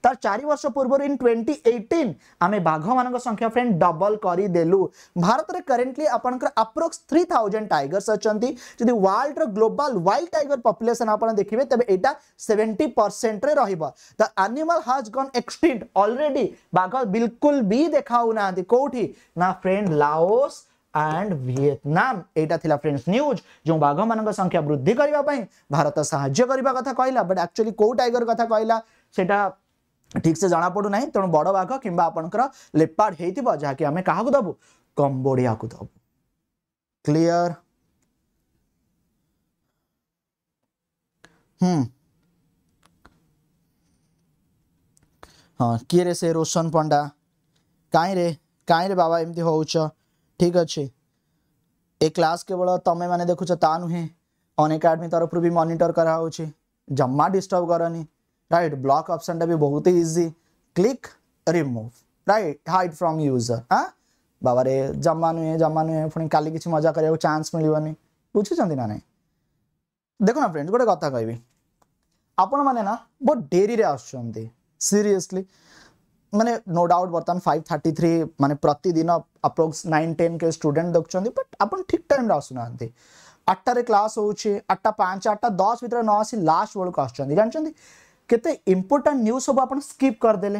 তার চারি বর্ষ পূর্ব ইন টোয়েন্টি এইটিন আমি বাঘ মান সংখ্যা ফ্রেন্ড ডবল করেদেলু ভারতের করেটলি আপনার আপ্রোক্স থ্রি থাউজেন্ড টাইগর্স অনেক যদি ওয়ার্ল্ডর গ্লোবাল ওয়াইল্ড টাইগর পপুলেসন আপনার দেখবে তবে এটা সেভেন্টি পরসেন্টরে রহব দ আনিমাল হাজ গন এক্সটিন্ট অলরেডি বাঘ বিলকুল বি দেখা না কোটি না ফ্রেন্ড লাওস एंड भिएतनाम यहाँ फ्रेंड्स न्यूज जो बाघ मान संख्या वृद्धि करने भारत साहय करने कथा कहला बट एक्चुअली कौ टाइगर कथा कहला ठीक से पड़ू ना तेणु बड़ बाघ कि आपंकर लेपाड दबू कंबोडिया को दबू क्लीयर हम्म हाँ किए रे से रोशन पंडा कहीं रे कहीं रे बाबा एमती हो ठीक अच्छे ए क्लास केवल तुम्हें मैंने देखुच ता नुहे अन एकाडेमी तरफ भी मनिटर करा जमा डिस्टर्ब करनी राइट ब्लॉक ऑप्शन टा भी बहुत ही easy click remove right hide from user हाँ रे जमा नुहे जमा नुहे पुणी का मजा कर चान्स मिलवानी बुझे ना नहीं देखो ना फ्रेंड्स गोटे कथा कह आपण मैंने ना बहुत डेरी आसरीयसली मैंने नो डाउट बर्तमान फाइव थर्टी थ्री मानते प्रतिदिन अप्रोक्स नाइन टेन के स्टूडेंट देखते बट आप ठीक टाइम रे आसुना आठटे क्लास हो आठटा पाँच आठटा दस भर न आसी लास्ट बेलू आस जानते କେତେ ଇମ୍ପୋର୍ଟାଣ୍ଟ ନ୍ୟୁଜ୍ ସବୁ ଆପଣ ସ୍କିପ୍ କରିଦେଲେ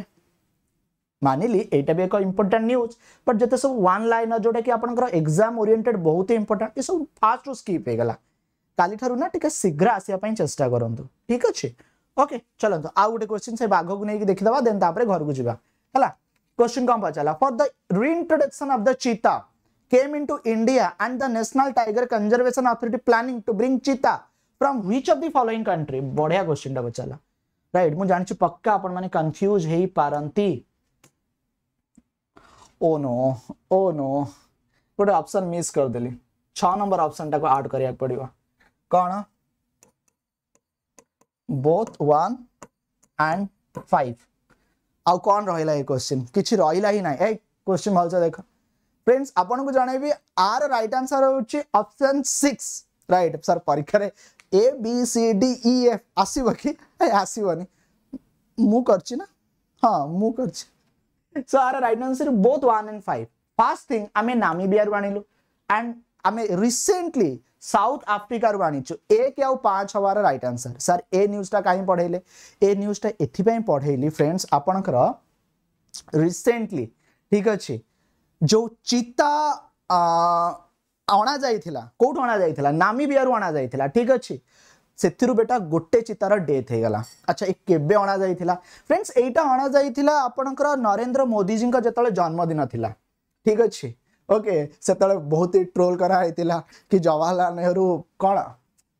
ମାନିଲି ଏଇଟା ବି ଏକ ଇମ୍ପୋର୍ଟାଣ୍ଟ ନ୍ୟୁଜ୍ ବଟ୍ ଯେତେ ସବୁ ୱାନ୍ ଲାଇନର ଯେଉଁଟାକି ଆପଣଙ୍କର ଏକ୍ଜାମ୍ ଓରିଏଣ୍ଟେଡ୍ ବହୁତ ଇମ୍ପୋର୍ଟାଣ୍ଟ ଏସବୁ ଫାଷ୍ଟରୁ ସ୍କିପ୍ ହେଇଗଲା କାଲିଠାରୁ ନା ଟିକେ ଶୀଘ୍ର ଆସିବା ପାଇଁ ଚେଷ୍ଟା କରନ୍ତୁ ଠିକ୍ ଅଛି ଓକେ ଚାଲନ୍ତୁ ଆଉ ଗୋଟେ କ୍ୱେଶ୍ଚିନ୍ ସେ ବାଘକୁ ନେଇକି ଦେଖିଦେବା ଦେନ୍ ତାପରେ ଘରକୁ ଯିବା ହେଲା କ୍ୱେଶ୍ଚିନ୍ କ'ଣ ପଚାରିଲା ଫର୍ ଦ ରିଇଣ୍ଟ୍ରୋଡକ୍ସନ୍ ଅଫ୍ ଦ ଚିତା came into India and the National Tiger Conservation Authority planning to bring cheetah from which of the following country? बढ़िया क्वेश्चन टा बचाला राइट मुझे जानी पक्का आपण मैंने कन्फ्यूज हो पारती ओ नो ओ नो गोटे ऑप्शन मिस करदे छ नंबर ऑप्शन टाक आड कर पड़ो कौन बोथ वन एंड फाइव आउ कौन रहा क्वेश्चन किसी रही ना ए क्वेश्चन भलसे देख फ्रेंड्स आपन को जनइबी आर रईट आंसर हूँ ऑप्शन सिक्स रईट सर परीक्षा A B C D E F आसव कि आसवनी मुझे हाँ मुझे so are right answer both one and five first thing आम नामीबिया आणलु एंड आम रिसेंटली साउथ आफ्रिका आणीचु एक आउ पांच रईट आंसर सार ए न्यूज़टा कहीं पढ़े ए न्यूज़टा एपाई पढ़े फ्रेंड्स आपणकर रिसेंटली ठीक अच्छे जो चिता अणा जाइला कौट अणा जाइला अणा जाइला ठीक अच्छे ସେଥିରୁ ବେଟା ଗୋଟେ ଚିତାର ଡେଥ୍ ହେଇଗଲା ଆଚ୍ଛା ଏ କେବେ ଅଣାଯାଇଥିଲା ଫ୍ରେଣ୍ଡସ୍ ଏଇଟା ଅଣାଯାଇଥିଲା ଆପଣଙ୍କର ନରେନ୍ଦ୍ର ମୋଦିଜୀଙ୍କ ଯେତେବେଳେ ଜନ୍ମଦିନ ଥିଲା ଠିକ୍ ଅଛି ଓକେ ସେତେବେଳେ ବହୁତ ଟ୍ରୋଲ୍ କରାହେଇଥିଲା କି ଜବାହରଲାଲ ନେହେରୁ କ'ଣ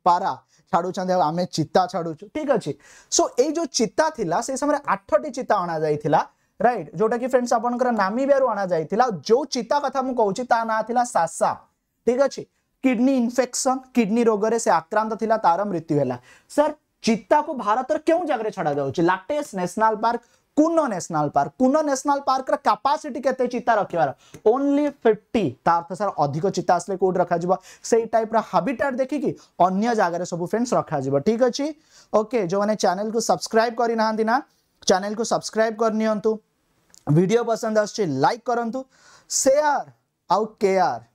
ପାରା ଛାଡ଼ୁଛନ୍ତି ଆଉ ଆମେ ଚିତା ଛାଡ଼ୁଛୁ ଠିକ୍ ଅଛି ସୋ ଏଇ ଯେଉଁ ଚିତା ଥିଲା ସେଇ ସମୟରେ ଆଠଟି ଚିତା ଅଣାଯାଇଥିଲା ରାଇଟ୍ ଯେଉଁଟାକି ଫ୍ରେଣ୍ଡସ୍ ଆପଣଙ୍କର ନାମିବିଆରୁ ଅଣାଯାଇଥିଲା ଆଉ ଯେଉଁ ଚିତା କଥା ମୁଁ କହୁଛି ତା ନାଁ ଥିଲା ସାସା ଠିକ୍ ଅଛି किडनी इनफेक्शन किडनी रोग से आक्रांत थी तार मृत्यु है सर चिता को भारत क्यों जगह छड़ा जाऊँगी latest national park Kuno national park Kuno national park capacity के चिता रखार ओनली फिफ्टी तार्थ सर अधिक चिता आसने कौट रखा से टाइप रबिटाट देखिक अगर जगह सब फ्रेंड्स रखा ठीक अच्छे ओके जो मैंने चैनल को सब्सक्राइब करना ना चैनल को सब्सक्राइब करनी भिड पसंद आस लाइक करूँ सेयार आउ केयर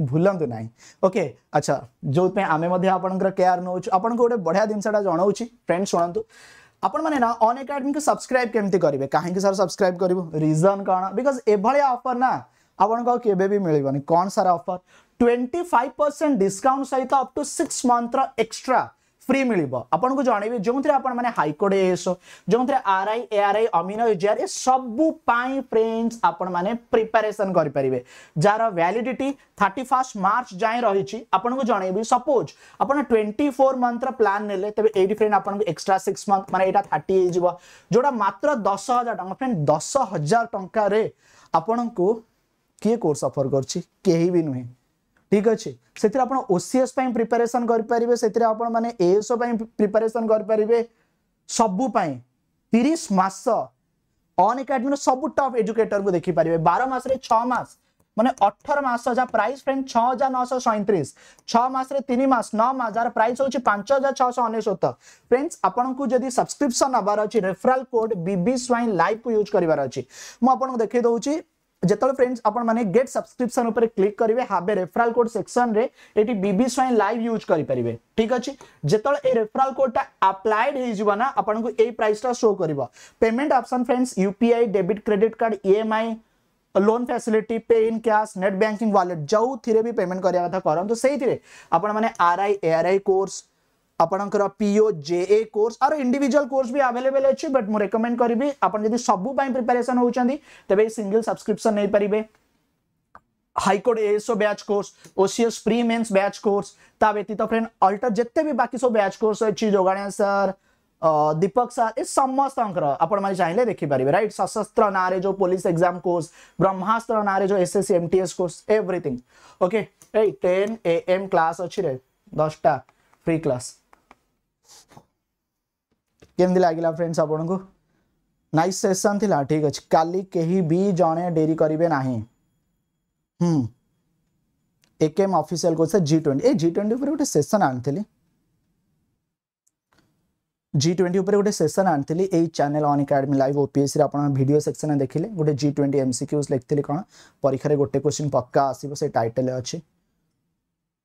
भूलतु ना ओके अच्छा जो आम आप केयार नौ आपको गोटे बढ़िया जिन जनाऊँ फ्रेंड्स शुणु आपने अनकाडेमी को सब्सक्राइब केमी करेंगे कहीं सर सब्सक्राइब कर रिजन कौन बिकज एभिया अफर ना आपको के मिलनी कौन सारा offer twenty five percent discount सहित up to six months extra free मिल आपको जनइबी जो हाइकोर्ट एस जो R I A R I अमिन एजीआर ए सबुपाई फ्रेंड्स आपण करेंगे जार भैलीड थर्टी फास्ट मार्च जाए रही आपको जनइबी सपोज आप ट्वेंटी फोर मंथ प्लान ने तेज ये फ्रेंड आपको एक्सट्रा सिक्स मंथ मैंने यहाँ थर्टी जो मात्र दस हजार टाइम फ्रेंड दस हजार टकर किए कोर्स अफर कर नुहे ठीक अच्छे से ओसीएस प्रिपेरेसन करेंगे से एएसओ प्रिपेरेसन करेंगे सबुपाई तीस मस अन एकाडेमी सब टप एजुकेटर को देखिपारे बार मस छस मैंने अठर मस जहाँ प्राइस फ्रेंड छः हजार नौश सैंतीस छस छसरे तीन मस नस जार प्राइस हूँ पांच हजार छश अनेशत फ्रेंड्स आपको जब सब्सक्रिप्सन नबार अच्छी रेफराल कोड बी स्वाइन लाइव को यूज करार अच्छी मुझे देखे देखो जिते फ्रेंड्स आपने गेट सब्सक्रिपन क्लिक करेंगे हाबे रेफराल कोड सेक्शन रे ये बी स्वयं लाइव यूज करेंगे ठीक अच्छे जिते ये रेफराल कोडा आप्लाएड हो प्राइसा शो कर payment option friends UPI debit credit card EMI loan facility pay in cash net banking wallet जो थी भी पेमेंट करा कथा करूँ से आपने R I A R I course আপনার PO JA course course individual course বি আভেলেবেল অছি বট মু রেকমেন্ড করিবি আপনার যদি সবু পাই প্রিপারেশন হচ্ছেন তবে সিঙ্গল সাবস্ক্রিপশন নেই পারিবে high court ASO batch course OCS pre mains batch course ता व्यतीत फ्रेंड अल्टर जिते भी बाकी सब बैच कोर्स अच्छी जोगाणिया सर दीपक सर ए समस्त आपण मैंने चाहिए देखिपारे रईट सशस्त्र ना जो पुलिस एग्जाम कोर्स ब्रह्मास्त्र ना जो S S M T S course everything okay ten A M class अच्छी रे दसटा फ्री क्लास केमती लगला फ्रेंड्स आपन को नाइस सेसन थी ठीक अच्छे काली जड़े डेरी करेंगे ना एक एम अफिशियाल कह जी ट्वेंटी जि ट्वेंटी गोटे सेसन आनी जी ट्वेंटी गोटे सेसन आनी चेल अनकाडमी लाइव ओपीएससी भिड सेक्शन में देखिले गोटे जी ट्वेंटी एम सिक्यूज लिखी कौन परीक्षा गोटे क्वेश्चन पक्का आसो टाइटल अच्छे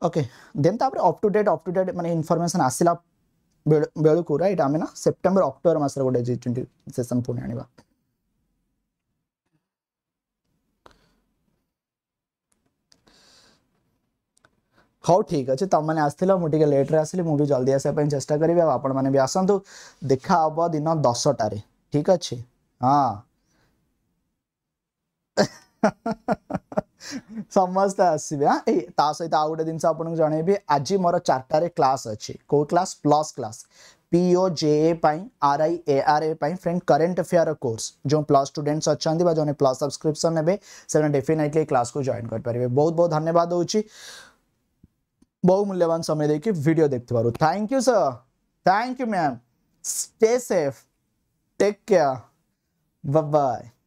okay then up to date up to date मैंने इनफर्मेसन आसला ବେଳକୁ ରାଇଟ୍ ଆମେ ନା ସେପ୍ଟେମ୍ବର ଅକ୍ଟୋବର ମାସରେ ଗୋଟେ ଜି ଟ୍ୱେଣ୍ଟି ସେସନ୍ ପୁଣି ଆଣିବା ହଉ ଠିକ୍ ଅଛି ତୁମମାନେ ଆସିଥିଲ ମୁଁ ଟିକେ ଲେଟ୍ରେ ଆସିଲି ମୁଁ ବି ଜଲ୍ଦି ଆସିବା ପାଇଁ ଚେଷ୍ଟା କରିବି ଆଉ ଆପଣମାନେ ବି ଆସନ୍ତୁ ଦେଖା ହବ ଦିନ ଦଶଟାରେ ଠିକ୍ ଅଛି ହଁ समस्ते आसवा सहित आउ गोटे जिनस जन आज मोर चार क्लास अच्छे को class plus class PO J R I A R I friend current affair course जो प्लस स्टूडेंट्स अच्छा जो प्लस सब्सक्रिप्सन से डेफिनेटली क्लास को जॉन करेंगे बहुत बहुत धन्यवाद बहुत मूल्यवान समय देखिए वीडियो देख thank you sir thank you ma'am stay safe take care bye